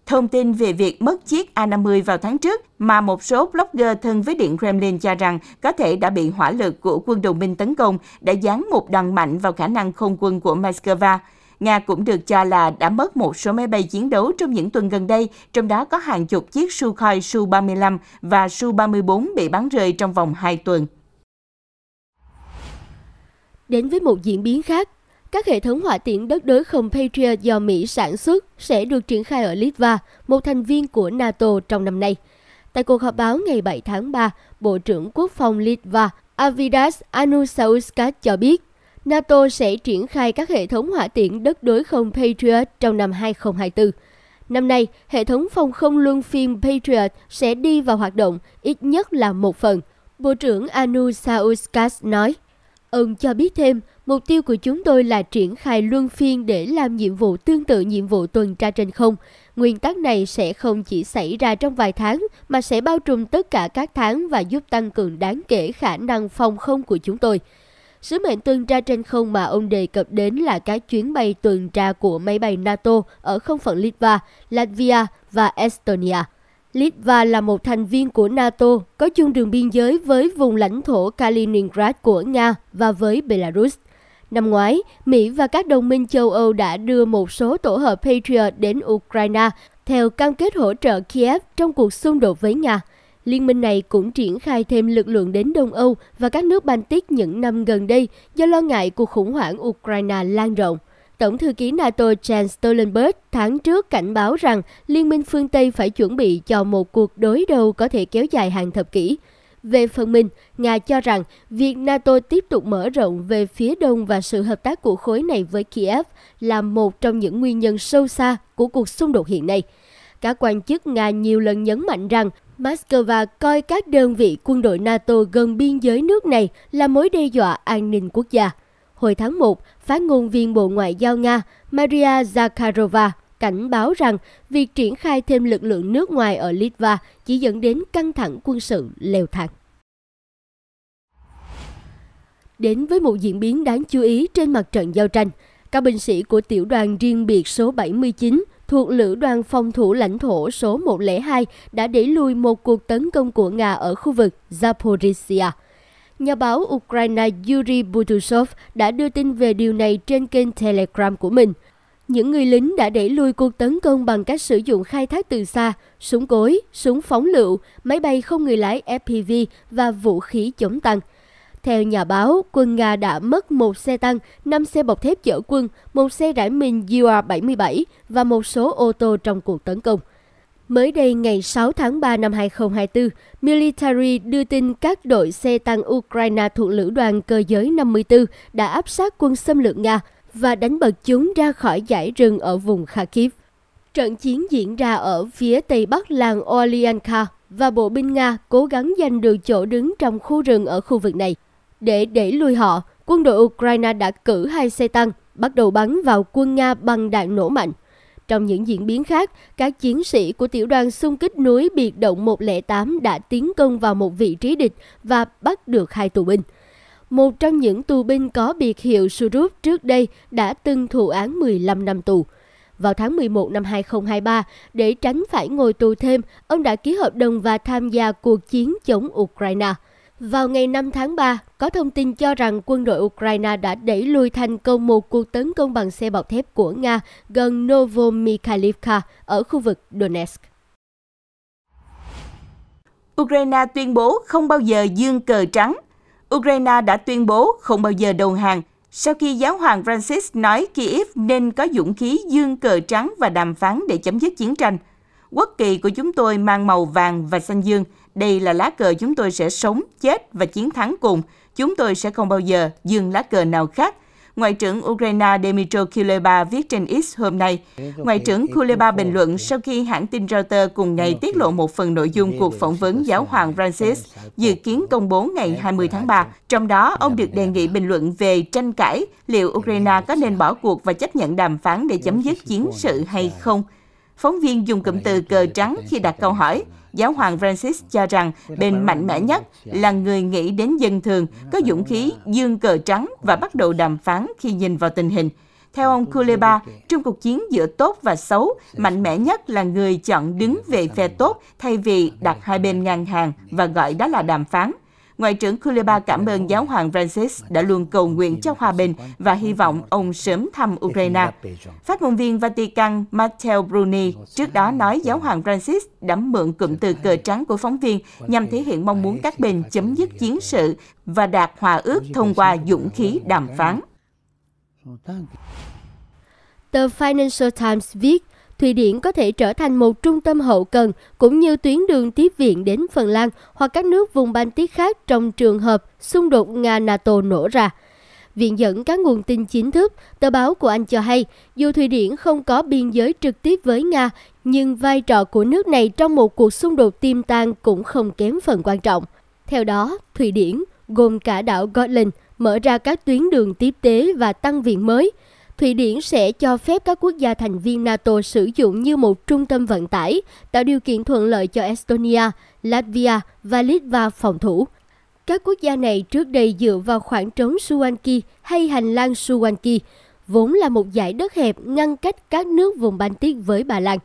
Thông tin về việc mất chiếc A50 vào tháng trước mà một số blogger thân với Điện Kremlin cho rằng có thể đã bị hỏa lực của quân đồng minh tấn công đã dán một đòn mạnh vào khả năng không quân của Moscow. Nga cũng được cho là đã mất một số máy bay chiến đấu trong những tuần gần đây, trong đó có hàng chục chiếc Sukhoi Su-35 và Su-34 bị bắn rơi trong vòng 2 tuần. Đến với một diễn biến khác, các hệ thống hỏa tiễn đất đối không Patriot do Mỹ sản xuất sẽ được triển khai ở Litva, một thành viên của NATO trong năm nay. Tại cuộc họp báo ngày 7 tháng 3, Bộ trưởng Quốc phòng Litva Avidas Anusauskas cho biết NATO sẽ triển khai các hệ thống hỏa tiễn đất đối không Patriot trong năm 2024. Năm nay, hệ thống phòng không luân phiên Patriot sẽ đi vào hoạt động ít nhất là một phần. Bộ trưởng Anu nói, Ông cho biết thêm, mục tiêu của chúng tôi là triển khai luân phiên để làm nhiệm vụ tương tự nhiệm vụ tuần tra trên không. Nguyên tắc này sẽ không chỉ xảy ra trong vài tháng mà sẽ bao trùm tất cả các tháng và giúp tăng cường đáng kể khả năng phòng không của chúng tôi. Sứ mệnh tuần tra trên không mà ông đề cập đến là các chuyến bay tuần tra của máy bay NATO ở không phận Litva, Latvia và Estonia. Litva là một thành viên của NATO, có chung đường biên giới với vùng lãnh thổ Kaliningrad của Nga và với Belarus. Năm ngoái, Mỹ và các đồng minh châu Âu đã đưa một số tổ hợp Patriot đến Ukraine theo cam kết hỗ trợ Kiev trong cuộc xung đột với Nga. Liên minh này cũng triển khai thêm lực lượng đến Đông Âu và các nước Baltic những năm gần đây do lo ngại cuộc khủng hoảng Ukraine lan rộng. Tổng thư ký NATO Jens Stoltenberg tháng trước cảnh báo rằng Liên minh phương Tây phải chuẩn bị cho một cuộc đối đầu có thể kéo dài hàng thập kỷ. Về phần mình, Nga cho rằng việc NATO tiếp tục mở rộng về phía đông và sự hợp tác của khối này với Kiev là một trong những nguyên nhân sâu xa của cuộc xung đột hiện nay. Các quan chức Nga nhiều lần nhấn mạnh rằng Moscow coi các đơn vị quân đội NATO gần biên giới nước này là mối đe dọa an ninh quốc gia. Hồi tháng 1, phát ngôn viên Bộ Ngoại giao Nga Maria Zakharova cảnh báo rằng việc triển khai thêm lực lượng nước ngoài ở Litva chỉ dẫn đến căng thẳng quân sự leo thang. Đến với một diễn biến đáng chú ý trên mặt trận giao tranh, các binh sĩ của tiểu đoàn riêng biệt số 79 thuộc Lữ đoàn phòng thủ lãnh thổ số 102 đã đẩy lùi một cuộc tấn công của Nga ở khu vực Zaporizhia. Nhà báo Ukraine Yuri Butusov đã đưa tin về điều này trên kênh Telegram của mình. Những người lính đã đẩy lùi cuộc tấn công bằng cách sử dụng khai thác từ xa, súng cối, súng phóng lựu, máy bay không người lái FPV và vũ khí chống tăng. Theo nhà báo, quân Nga đã mất một xe tăng, 5 xe bọc thép chở quân, một xe rải mình UR-77 và một số ô tô trong cuộc tấn công. Mới đây ngày 6 tháng 3 năm 2024, Military đưa tin các đội xe tăng Ukraine thuộc lữ đoàn cơ giới 54 đã áp sát quân xâm lược Nga và đánh bật chúng ra khỏi dải rừng ở vùng Kharkiv. Trận chiến diễn ra ở phía tây bắc làng Olianka và bộ binh Nga cố gắng giành được chỗ đứng trong khu rừng ở khu vực này. Để đẩy lui họ, quân đội Ukraine đã cử hai xe tăng bắt đầu bắn vào quân Nga bằng đạn nổ mạnh. Trong những diễn biến khác, các chiến sĩ của tiểu đoàn xung kích núi biệt động 108 đã tiến công vào một vị trí địch và bắt được hai tù binh. Một trong những tù binh có biệt hiệu Surup trước đây đã từng thụ án 15 năm tù. Vào tháng 11 năm 2023, để tránh phải ngồi tù thêm, ông đã ký hợp đồng và tham gia cuộc chiến chống Ukraine. Vào ngày 5 tháng 3, có thông tin cho rằng quân đội Ukraine đã đẩy lùi thành công một cuộc tấn công bằng xe bọc thép của Nga gần Novomikhailivka ở khu vực Donetsk. Ukraine tuyên bố không bao giờ dương cờ trắng. Ukraine đã tuyên bố không bao giờ đầu hàng sau khi giáo hoàng Francis nói Kiev nên có dũng khí dương cờ trắng và đàm phán để chấm dứt chiến tranh. Quốc kỳ của chúng tôi mang màu vàng và xanh dương – đây là lá cờ chúng tôi sẽ sống, chết và chiến thắng cùng. Chúng tôi sẽ không bao giờ dừng lá cờ nào khác. Ngoại trưởng Ukraine Dmytro Kuleba viết trên X hôm nay. Ngoại trưởng Kuleba bình luận sau khi hãng tin Reuters cùng ngày tiết lộ một phần nội dung cuộc phỏng vấn giáo hoàng Francis dự kiến công bố ngày 20 tháng 3. Trong đó, ông được đề nghị bình luận về tranh cãi liệu Ukraine có nên bỏ cuộc và chấp nhận đàm phán để chấm dứt chiến sự hay không. Phóng viên dùng cụm từ cờ trắng khi đặt câu hỏi giáo hoàng Francis cho rằng bên mạnh mẽ nhất dạ. là người nghĩ đến dân thường, có dũng khí dương cờ trắng và bắt đầu đàm phán khi nhìn vào tình hình. Theo ông Kuleba, trong cuộc chiến giữa tốt và xấu, mạnh mẽ nhất là người chọn đứng về phe tốt thay vì dạ, đặt hai bên ngang hàng và gọi đó là đàm phán. Ngoại trưởng Kuleba cảm ơn giáo hoàng Francis đã luôn cầu nguyện cho hòa bình và hy vọng ông sớm thăm Ukraine. Phát ngôn viên Vatican Matteo Bruni trước đó nói giáo hoàng Francis đã mượn cụm từ cờ trắng của phóng viên nhằm thể hiện mong muốn các bên chấm dứt chiến sự và đạt hòa ước thông qua dũng khí đàm phán. Tờ Financial Times viết, Thụy Điển có thể trở thành một trung tâm hậu cần cũng như tuyến đường tiếp viện đến Phần Lan hoặc các nước vùng Baltic khác trong trường hợp xung đột Nga-NATO nổ ra. Viện dẫn các nguồn tin chính thức, tờ báo của Anh cho hay, dù Thụy Điển không có biên giới trực tiếp với Nga, nhưng vai trò của nước này trong một cuộc xung đột tiêm tan cũng không kém phần quan trọng. Theo đó, Thụy Điển, gồm cả đảo Gotland, mở ra các tuyến đường tiếp tế và tăng viện mới – Thụy Điển sẽ cho phép các quốc gia thành viên NATO sử dụng như một trung tâm vận tải, tạo điều kiện thuận lợi cho Estonia, Latvia và Litva phòng thủ. Các quốc gia này trước đây dựa vào khoảng trống Suwanki hay hành lang Suwanki, vốn là một dải đất hẹp ngăn cách các nước vùng Baltic với Ba Lan.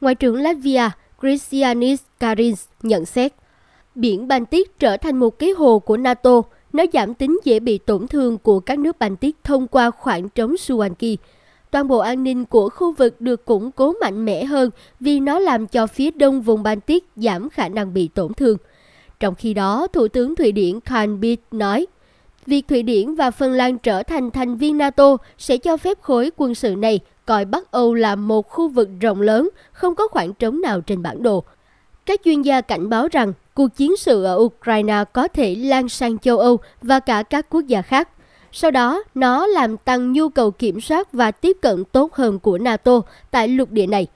Ngoại trưởng Latvia Christianis Karins nhận xét, biển Baltic trở thành một cái hồ của NATO – nó giảm tính dễ bị tổn thương của các nước bành Baltic thông qua khoảng trống Suwanki. Toàn bộ an ninh của khu vực được củng cố mạnh mẽ hơn vì nó làm cho phía đông vùng bành Baltic giảm khả năng bị tổn thương. Trong khi đó, Thủ tướng Thụy Điển Karl Bildt nói, việc Thụy Điển và Phần Lan trở thành thành viên NATO sẽ cho phép khối quân sự này coi Bắc Âu là một khu vực rộng lớn, không có khoảng trống nào trên bản đồ. Các chuyên gia cảnh báo rằng cuộc chiến sự ở Ukraine có thể lan sang châu Âu và cả các quốc gia khác. Sau đó, nó làm tăng nhu cầu kiểm soát và tiếp cận tốt hơn của NATO tại lục địa này.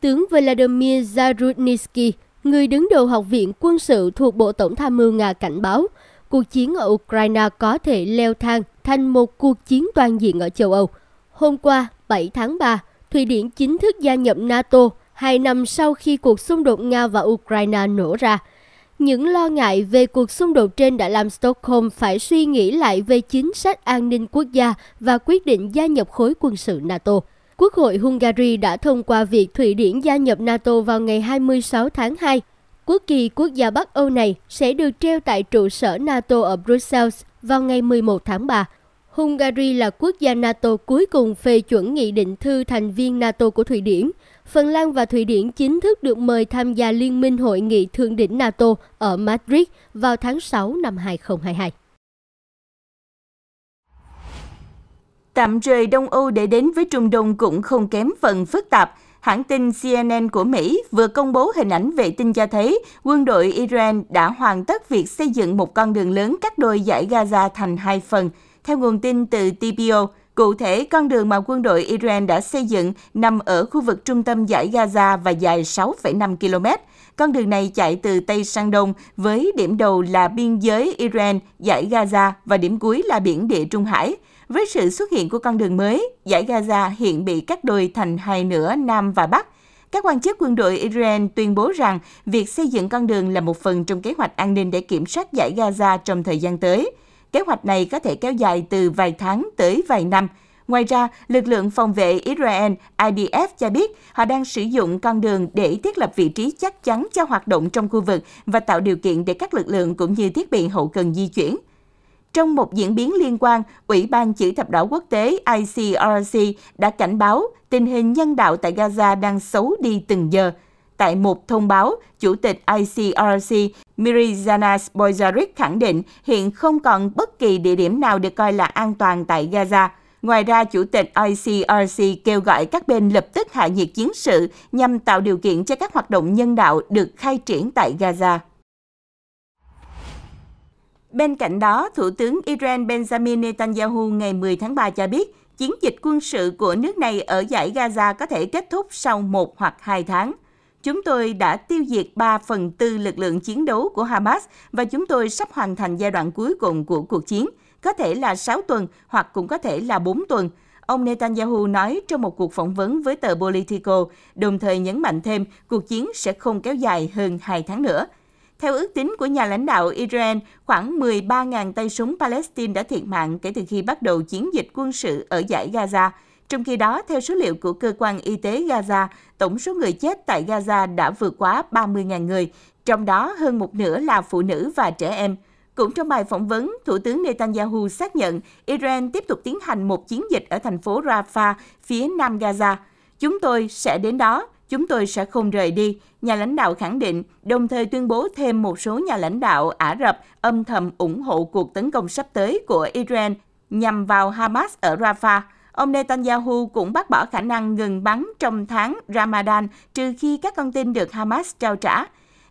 Tướng Vladimir Zarudnitsky, người đứng đầu Học viện Quân sự thuộc Bộ Tổng tham mưu Nga cảnh báo, cuộc chiến ở Ukraine có thể leo thang thành một cuộc chiến toàn diện ở châu Âu. Hôm qua, 7 tháng 3, Thụy Điển chính thức gia nhập NATO hai năm sau khi cuộc xung đột Nga và Ukraine nổ ra – những lo ngại về cuộc xung đột trên đã làm Stockholm phải suy nghĩ lại về chính sách an ninh quốc gia và quyết định gia nhập khối quân sự NATO. Quốc hội Hungary đã thông qua việc Thụy Điển gia nhập NATO vào ngày 26 tháng 2. Quốc kỳ quốc gia Bắc Âu này sẽ được treo tại trụ sở NATO ở Brussels vào ngày 11 tháng 3. Hungary là quốc gia NATO cuối cùng phê chuẩn nghị định thư thành viên NATO của Thụy Điển – Phần Lan và Thụy Điển chính thức được mời tham gia Liên minh Hội nghị Thượng đỉnh NATO ở Madrid vào tháng 6 năm 2022. Tạm rời Đông Âu để đến với Trung Đông cũng không kém phần phức tạp. Hãng tin CNN của Mỹ vừa công bố hình ảnh vệ tinh cho thấy quân đội Iran đã hoàn tất việc xây dựng một con đường lớn cắt đôi giải Gaza thành hai phần. Theo nguồn tin từ TPO, Cụ thể, con đường mà quân đội Iran đã xây dựng nằm ở khu vực trung tâm giải Gaza và dài 6,5 km. Con đường này chạy từ Tây sang Đông với điểm đầu là biên giới Iran, giải Gaza và điểm cuối là biển địa Trung Hải. Với sự xuất hiện của con đường mới, giải Gaza hiện bị cắt đôi thành hai nửa Nam và Bắc. Các quan chức quân đội Iran tuyên bố rằng việc xây dựng con đường là một phần trong kế hoạch an ninh để kiểm soát giải Gaza trong thời gian tới – Kế hoạch này có thể kéo dài từ vài tháng tới vài năm. Ngoài ra, lực lượng phòng vệ Israel IDF cho biết họ đang sử dụng con đường để thiết lập vị trí chắc chắn cho hoạt động trong khu vực và tạo điều kiện để các lực lượng cũng như thiết bị hậu cần di chuyển. Trong một diễn biến liên quan, Ủy ban Chữ thập đỏ quốc tế ICRC đã cảnh báo tình hình nhân đạo tại Gaza đang xấu đi từng giờ – Tại một thông báo, Chủ tịch ICRC Mirizana Bojaric khẳng định hiện không còn bất kỳ địa điểm nào được coi là an toàn tại Gaza. Ngoài ra, Chủ tịch ICRC kêu gọi các bên lập tức hạ nhiệt chiến sự nhằm tạo điều kiện cho các hoạt động nhân đạo được khai triển tại Gaza. Bên cạnh đó, Thủ tướng Iran Benjamin Netanyahu ngày 10 tháng 3 cho biết chiến dịch quân sự của nước này ở giải Gaza có thể kết thúc sau một hoặc hai tháng – Chúng tôi đã tiêu diệt 3 phần tư lực lượng chiến đấu của Hamas và chúng tôi sắp hoàn thành giai đoạn cuối cùng của cuộc chiến, có thể là 6 tuần hoặc cũng có thể là 4 tuần. Ông Netanyahu nói trong một cuộc phỏng vấn với tờ Politico, đồng thời nhấn mạnh thêm cuộc chiến sẽ không kéo dài hơn 2 tháng nữa. Theo ước tính của nhà lãnh đạo Israel, khoảng 13.000 tay súng Palestine đã thiệt mạng kể từ khi bắt đầu chiến dịch quân sự ở giải Gaza – trong khi đó, theo số liệu của cơ quan y tế Gaza, tổng số người chết tại Gaza đã vượt quá 30.000 người, trong đó hơn một nửa là phụ nữ và trẻ em. Cũng trong bài phỏng vấn, Thủ tướng Netanyahu xác nhận Iran tiếp tục tiến hành một chiến dịch ở thành phố Rafah, phía nam Gaza. Chúng tôi sẽ đến đó, chúng tôi sẽ không rời đi, nhà lãnh đạo khẳng định, đồng thời tuyên bố thêm một số nhà lãnh đạo Ả Rập âm thầm ủng hộ cuộc tấn công sắp tới của Iran nhằm vào Hamas ở Rafah. Ông Netanyahu cũng bác bỏ khả năng ngừng bắn trong tháng Ramadan trừ khi các con tin được Hamas trao trả.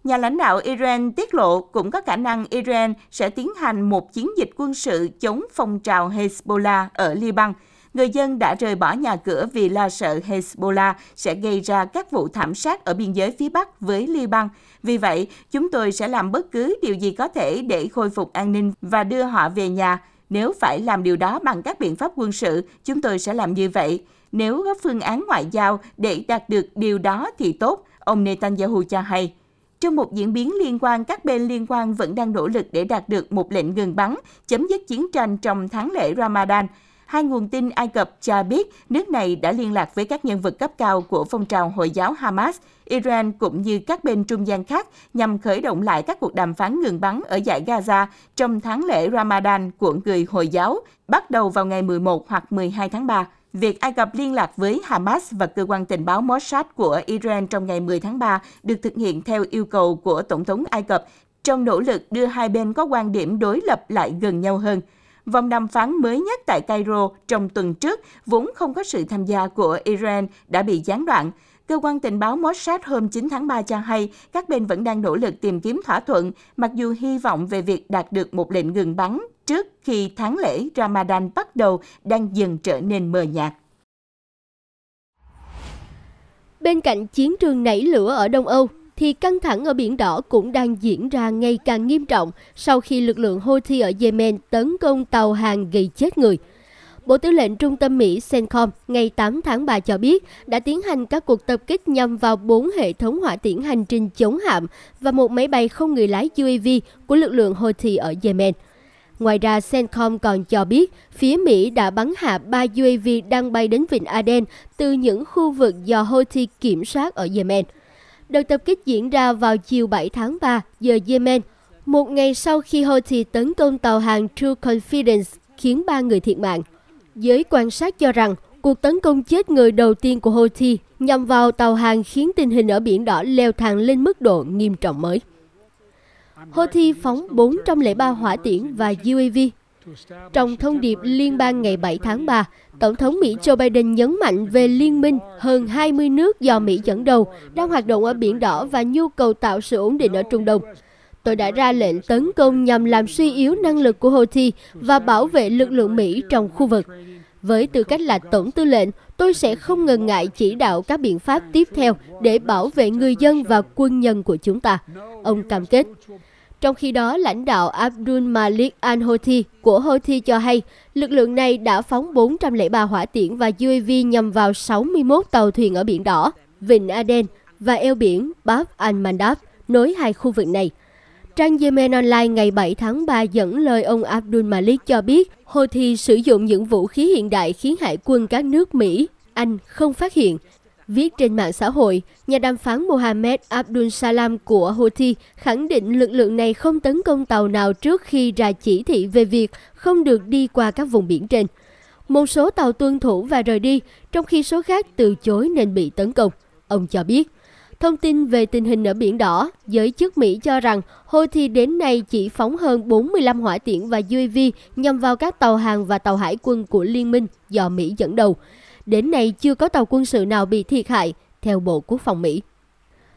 Nhà lãnh đạo Iran tiết lộ cũng có khả năng Iran sẽ tiến hành một chiến dịch quân sự chống phong trào Hezbollah ở Liban. Người dân đã rời bỏ nhà cửa vì lo sợ Hezbollah sẽ gây ra các vụ thảm sát ở biên giới phía Bắc với Liban. Vì vậy, chúng tôi sẽ làm bất cứ điều gì có thể để khôi phục an ninh và đưa họ về nhà, nếu phải làm điều đó bằng các biện pháp quân sự, chúng tôi sẽ làm như vậy. Nếu có phương án ngoại giao để đạt được điều đó thì tốt, ông Netanyahu cho hay. Trong một diễn biến liên quan, các bên liên quan vẫn đang nỗ lực để đạt được một lệnh ngừng bắn, chấm dứt chiến tranh trong tháng lễ Ramadan. Hai nguồn tin Ai Cập cho biết nước này đã liên lạc với các nhân vật cấp cao của phong trào Hồi giáo Hamas, Iran cũng như các bên trung gian khác nhằm khởi động lại các cuộc đàm phán ngừng bắn ở giải Gaza trong tháng lễ Ramadan của người Hồi giáo, bắt đầu vào ngày 11 hoặc 12 tháng 3. Việc Ai Cập liên lạc với Hamas và cơ quan tình báo Mossad của Iran trong ngày 10 tháng 3 được thực hiện theo yêu cầu của Tổng thống Ai Cập trong nỗ lực đưa hai bên có quan điểm đối lập lại gần nhau hơn vòng đàm phán mới nhất tại Cairo trong tuần trước vốn không có sự tham gia của Iran đã bị gián đoạn. Cơ quan tình báo Mossad hôm 9 tháng 3 cho hay các bên vẫn đang nỗ lực tìm kiếm thỏa thuận, mặc dù hy vọng về việc đạt được một lệnh ngừng bắn trước khi tháng lễ Ramadan bắt đầu đang dần trở nên mờ nhạt. Bên cạnh chiến trường nảy lửa ở Đông Âu, thì căng thẳng ở Biển Đỏ cũng đang diễn ra ngày càng nghiêm trọng sau khi lực lượng Houthi ở Yemen tấn công tàu hàng gây chết người. Bộ Tư lệnh Trung tâm Mỹ CENTCOM ngày 8 tháng 3 cho biết đã tiến hành các cuộc tập kích nhằm vào 4 hệ thống hỏa tiễn hành trình chống hạm và một máy bay không người lái UAV của lực lượng Houthi ở Yemen. Ngoài ra, CENTCOM còn cho biết phía Mỹ đã bắn hạ 3 UAV đang bay đến Vịnh Aden từ những khu vực do Houthi kiểm soát ở Yemen. Đợt tập kích diễn ra vào chiều 7 tháng 3 giờ Yemen, một ngày sau khi Houthi tấn công tàu hàng True Confidence khiến ba người thiệt mạng. Giới quan sát cho rằng cuộc tấn công chết người đầu tiên của Houthi nhằm vào tàu hàng khiến tình hình ở Biển Đỏ leo thang lên mức độ nghiêm trọng mới. Houthi phóng 403 hỏa tiễn và UAV trong thông điệp liên bang ngày 7 tháng 3, Tổng thống Mỹ Joe Biden nhấn mạnh về liên minh hơn 20 nước do Mỹ dẫn đầu đang hoạt động ở Biển Đỏ và nhu cầu tạo sự ổn định ở Trung Đông. Tôi đã ra lệnh tấn công nhằm làm suy yếu năng lực của Houthi và bảo vệ lực lượng Mỹ trong khu vực. Với tư cách là tổng tư lệnh, tôi sẽ không ngần ngại chỉ đạo các biện pháp tiếp theo để bảo vệ người dân và quân nhân của chúng ta. Ông cam kết. Trong khi đó, lãnh đạo Abdul Malik al-Houthi của Houthi cho hay lực lượng này đã phóng 403 hỏa tiễn và UAV nhằm vào 61 tàu thuyền ở Biển Đỏ, Vịnh Aden và eo biển Bab al-Mandab, nối hai khu vực này. Trang Yemen Online ngày 7 tháng 3 dẫn lời ông Abdul Malik cho biết Houthi sử dụng những vũ khí hiện đại khiến hải quân các nước Mỹ, Anh không phát hiện – Viết trên mạng xã hội, nhà đàm phán Mohammed Abdul Salam của Houthi khẳng định lực lượng này không tấn công tàu nào trước khi ra chỉ thị về việc không được đi qua các vùng biển trên. Một số tàu tuân thủ và rời đi, trong khi số khác từ chối nên bị tấn công, ông cho biết. Thông tin về tình hình ở Biển Đỏ, giới chức Mỹ cho rằng Houthi đến nay chỉ phóng hơn 45 hỏa tiễn và UAV nhằm vào các tàu hàng và tàu hải quân của Liên minh do Mỹ dẫn đầu đến nay chưa có tàu quân sự nào bị thiệt hại, theo Bộ Quốc phòng Mỹ.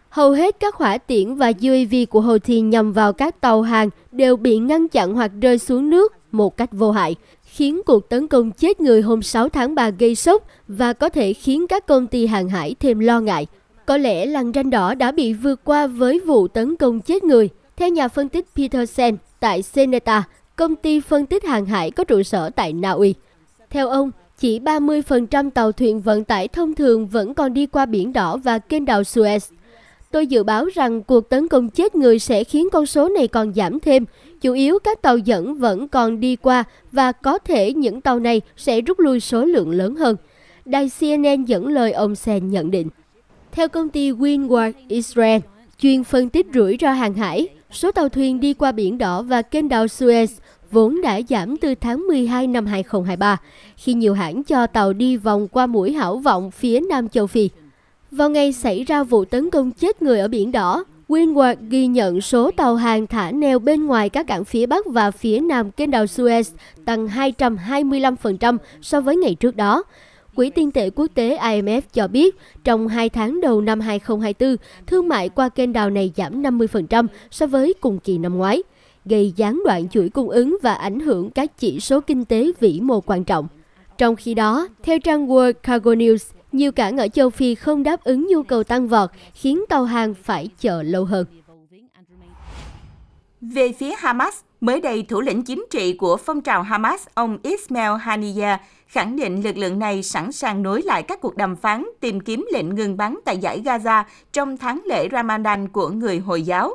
Hầu hết các hỏa tiễn và UAV của Houthi nhằm vào các tàu hàng đều bị ngăn chặn hoặc rơi xuống nước một cách vô hại, khiến cuộc tấn công chết người hôm 6 tháng 3 gây sốc và có thể khiến các công ty hàng hải thêm lo ngại. Có lẽ lằn ranh đỏ đã bị vượt qua với vụ tấn công chết người. Theo nhà phân tích Peter Sen tại Seneta, công ty phân tích hàng hải có trụ sở tại Na Uy. Theo ông, chỉ 30% tàu thuyền vận tải thông thường vẫn còn đi qua biển đỏ và kênh đào Suez. Tôi dự báo rằng cuộc tấn công chết người sẽ khiến con số này còn giảm thêm. Chủ yếu các tàu dẫn vẫn còn đi qua và có thể những tàu này sẽ rút lui số lượng lớn hơn. Đài CNN dẫn lời ông Sen nhận định. Theo công ty Windward Israel, chuyên phân tích rủi ro hàng hải, số tàu thuyền đi qua biển đỏ và kênh đào Suez – vốn đã giảm từ tháng 12 năm 2023 khi nhiều hãng cho tàu đi vòng qua mũi hảo vọng phía Nam Châu Phi. Vào ngày xảy ra vụ tấn công chết người ở Biển Đỏ, Windward ghi nhận số tàu hàng thả neo bên ngoài các cảng phía Bắc và phía Nam kênh đào Suez tăng 225% so với ngày trước đó. Quỹ tiền tệ quốc tế IMF cho biết, trong 2 tháng đầu năm 2024, thương mại qua kênh đào này giảm 50% so với cùng kỳ năm ngoái gây gián đoạn chuỗi cung ứng và ảnh hưởng các chỉ số kinh tế vĩ mô quan trọng. Trong khi đó, theo trang World Cargo News, nhiều cảng ở châu Phi không đáp ứng nhu cầu tăng vọt, khiến tàu hàng phải chờ lâu hơn. Về phía Hamas, mới đây thủ lĩnh chính trị của phong trào Hamas, ông Ismail Haniyeh, khẳng định lực lượng này sẵn sàng nối lại các cuộc đàm phán tìm kiếm lệnh ngừng bắn tại giải Gaza trong tháng lễ Ramadan của người Hồi giáo.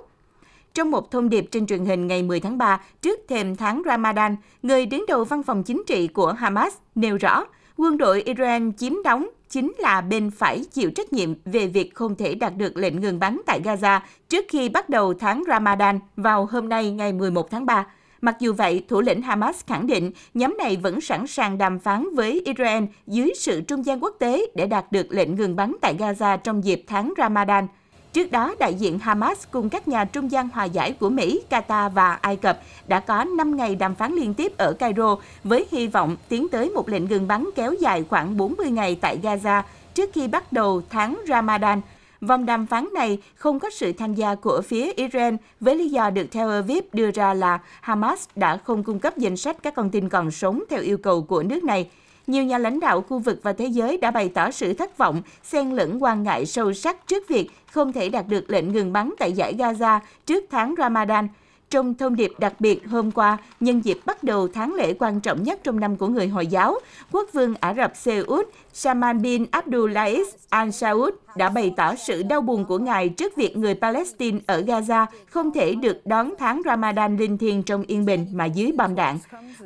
Trong một thông điệp trên truyền hình ngày 10 tháng 3 trước thềm tháng Ramadan, người đứng đầu văn phòng chính trị của Hamas nêu rõ, quân đội Iran chiếm đóng chính là bên phải chịu trách nhiệm về việc không thể đạt được lệnh ngừng bắn tại Gaza trước khi bắt đầu tháng Ramadan vào hôm nay ngày 11 tháng 3. Mặc dù vậy, thủ lĩnh Hamas khẳng định nhóm này vẫn sẵn sàng đàm phán với Israel dưới sự trung gian quốc tế để đạt được lệnh ngừng bắn tại Gaza trong dịp tháng Ramadan – Trước đó, đại diện Hamas cùng các nhà trung gian hòa giải của Mỹ, Qatar và Ai Cập đã có 5 ngày đàm phán liên tiếp ở Cairo với hy vọng tiến tới một lệnh ngừng bắn kéo dài khoảng 40 ngày tại Gaza trước khi bắt đầu tháng Ramadan. Vòng đàm phán này không có sự tham gia của phía Iran với lý do được Tel Aviv đưa ra là Hamas đã không cung cấp danh sách các con tin còn sống theo yêu cầu của nước này – nhiều nhà lãnh đạo khu vực và thế giới đã bày tỏ sự thất vọng, xen lẫn quan ngại sâu sắc trước việc không thể đạt được lệnh ngừng bắn tại giải Gaza trước tháng Ramadan – trong thông điệp đặc biệt hôm qua, nhân dịp bắt đầu tháng lễ quan trọng nhất trong năm của người Hồi giáo, quốc vương Ả Rập Xê Út Salman bin Abdulaziz Al Saud đã bày tỏ sự đau buồn của ngài trước việc người Palestine ở Gaza không thể được đón tháng Ramadan linh thiêng trong yên bình mà dưới bom đạn.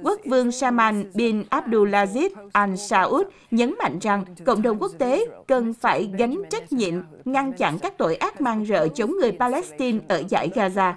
Quốc vương Salman bin Abdulaziz Al Saud nhấn mạnh rằng cộng đồng quốc tế cần phải gánh trách nhiệm ngăn chặn các tội ác mang rợ chống người Palestine ở giải Gaza.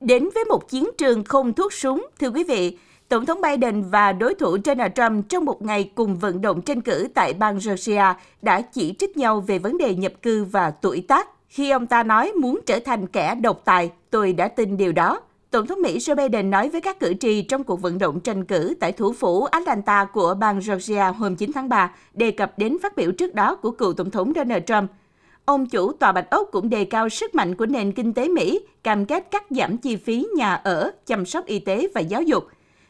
Đến với một chiến trường không thuốc súng, thưa quý vị, Tổng thống Biden và đối thủ Donald Trump trong một ngày cùng vận động tranh cử tại bang Georgia đã chỉ trích nhau về vấn đề nhập cư và tuổi tác. Khi ông ta nói muốn trở thành kẻ độc tài, tôi đã tin điều đó. Tổng thống Mỹ Joe Biden nói với các cử tri trong cuộc vận động tranh cử tại thủ phủ Atlanta của bang Georgia hôm 9 tháng 3, đề cập đến phát biểu trước đó của cựu Tổng thống Donald Trump Ông chủ tòa Bạch Ốc cũng đề cao sức mạnh của nền kinh tế Mỹ, cam kết cắt giảm chi phí nhà ở, chăm sóc y tế và giáo dục.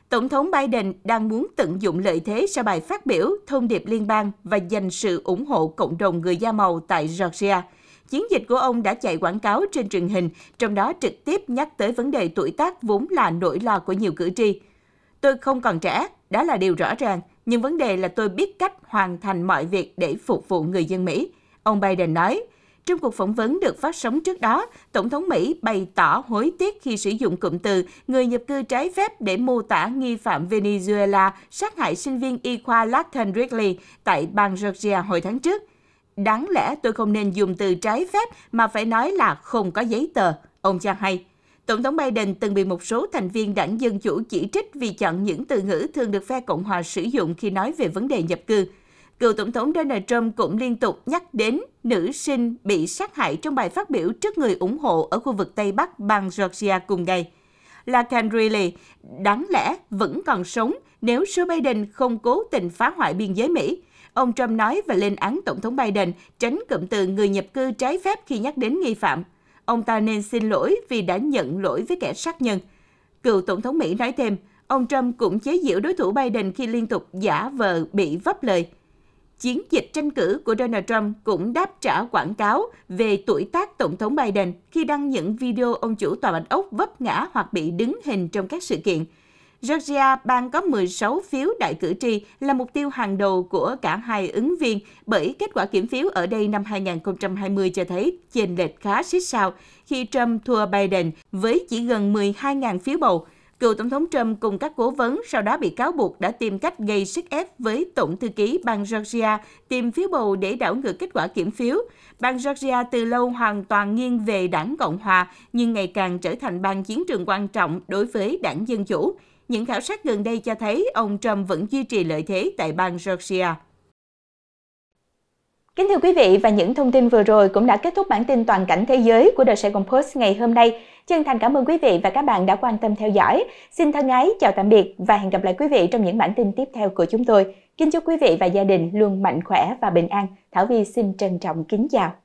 Tổng thống Biden đang muốn tận dụng lợi thế sau bài phát biểu thông điệp liên bang và dành sự ủng hộ cộng đồng người da màu tại Georgia. Chiến dịch của ông đã chạy quảng cáo trên truyền hình, trong đó trực tiếp nhắc tới vấn đề tuổi tác vốn là nỗi lo của nhiều cử tri. Tôi không còn trẻ, đó là điều rõ ràng, nhưng vấn đề là tôi biết cách hoàn thành mọi việc để phục vụ người dân Mỹ. Ông Biden nói, trong cuộc phỏng vấn được phát sóng trước đó, Tổng thống Mỹ bày tỏ hối tiếc khi sử dụng cụm từ người nhập cư trái phép để mô tả nghi phạm Venezuela sát hại sinh viên y khoa Lathan Ridley tại bang Georgia hồi tháng trước. Đáng lẽ tôi không nên dùng từ trái phép mà phải nói là không có giấy tờ, ông cho hay. Tổng thống Biden từng bị một số thành viên đảng Dân Chủ chỉ trích vì chọn những từ ngữ thường được phe Cộng hòa sử dụng khi nói về vấn đề nhập cư – cựu Tổng thống Donald Trump cũng liên tục nhắc đến nữ sinh bị sát hại trong bài phát biểu trước người ủng hộ ở khu vực Tây Bắc bang Georgia cùng ngày. Là Kendrilly đáng lẽ vẫn còn sống nếu Joe Biden không cố tình phá hoại biên giới Mỹ. Ông Trump nói và lên án Tổng thống Biden tránh cụm từ người nhập cư trái phép khi nhắc đến nghi phạm. Ông ta nên xin lỗi vì đã nhận lỗi với kẻ sát nhân. Cựu Tổng thống Mỹ nói thêm, ông Trump cũng chế giễu đối thủ Biden khi liên tục giả vờ bị vấp lời – chiến dịch tranh cử của Donald Trump cũng đáp trả quảng cáo về tuổi tác Tổng thống Biden khi đăng những video ông chủ tòa bạch ốc vấp ngã hoặc bị đứng hình trong các sự kiện. Georgia, bang có 16 phiếu đại cử tri, là mục tiêu hàng đầu của cả hai ứng viên bởi kết quả kiểm phiếu ở đây năm 2020 cho thấy chênh lệch khá xích sao khi Trump thua Biden với chỉ gần 12.000 phiếu bầu cựu Tổng thống Trump cùng các cố vấn sau đó bị cáo buộc đã tìm cách gây sức ép với Tổng thư ký bang Georgia tìm phiếu bầu để đảo ngược kết quả kiểm phiếu. Bang Georgia từ lâu hoàn toàn nghiêng về đảng Cộng Hòa, nhưng ngày càng trở thành bang chiến trường quan trọng đối với đảng Dân Chủ. Những khảo sát gần đây cho thấy ông Trump vẫn duy trì lợi thế tại bang Georgia. Kính thưa quý vị và những thông tin vừa rồi cũng đã kết thúc bản tin toàn cảnh thế giới của The Sài Gòn Post ngày hôm nay. Chân thành cảm ơn quý vị và các bạn đã quan tâm theo dõi. Xin thân ái chào tạm biệt và hẹn gặp lại quý vị trong những bản tin tiếp theo của chúng tôi. Kính chúc quý vị và gia đình luôn mạnh khỏe và bình an. Thảo Vi xin trân trọng kính chào.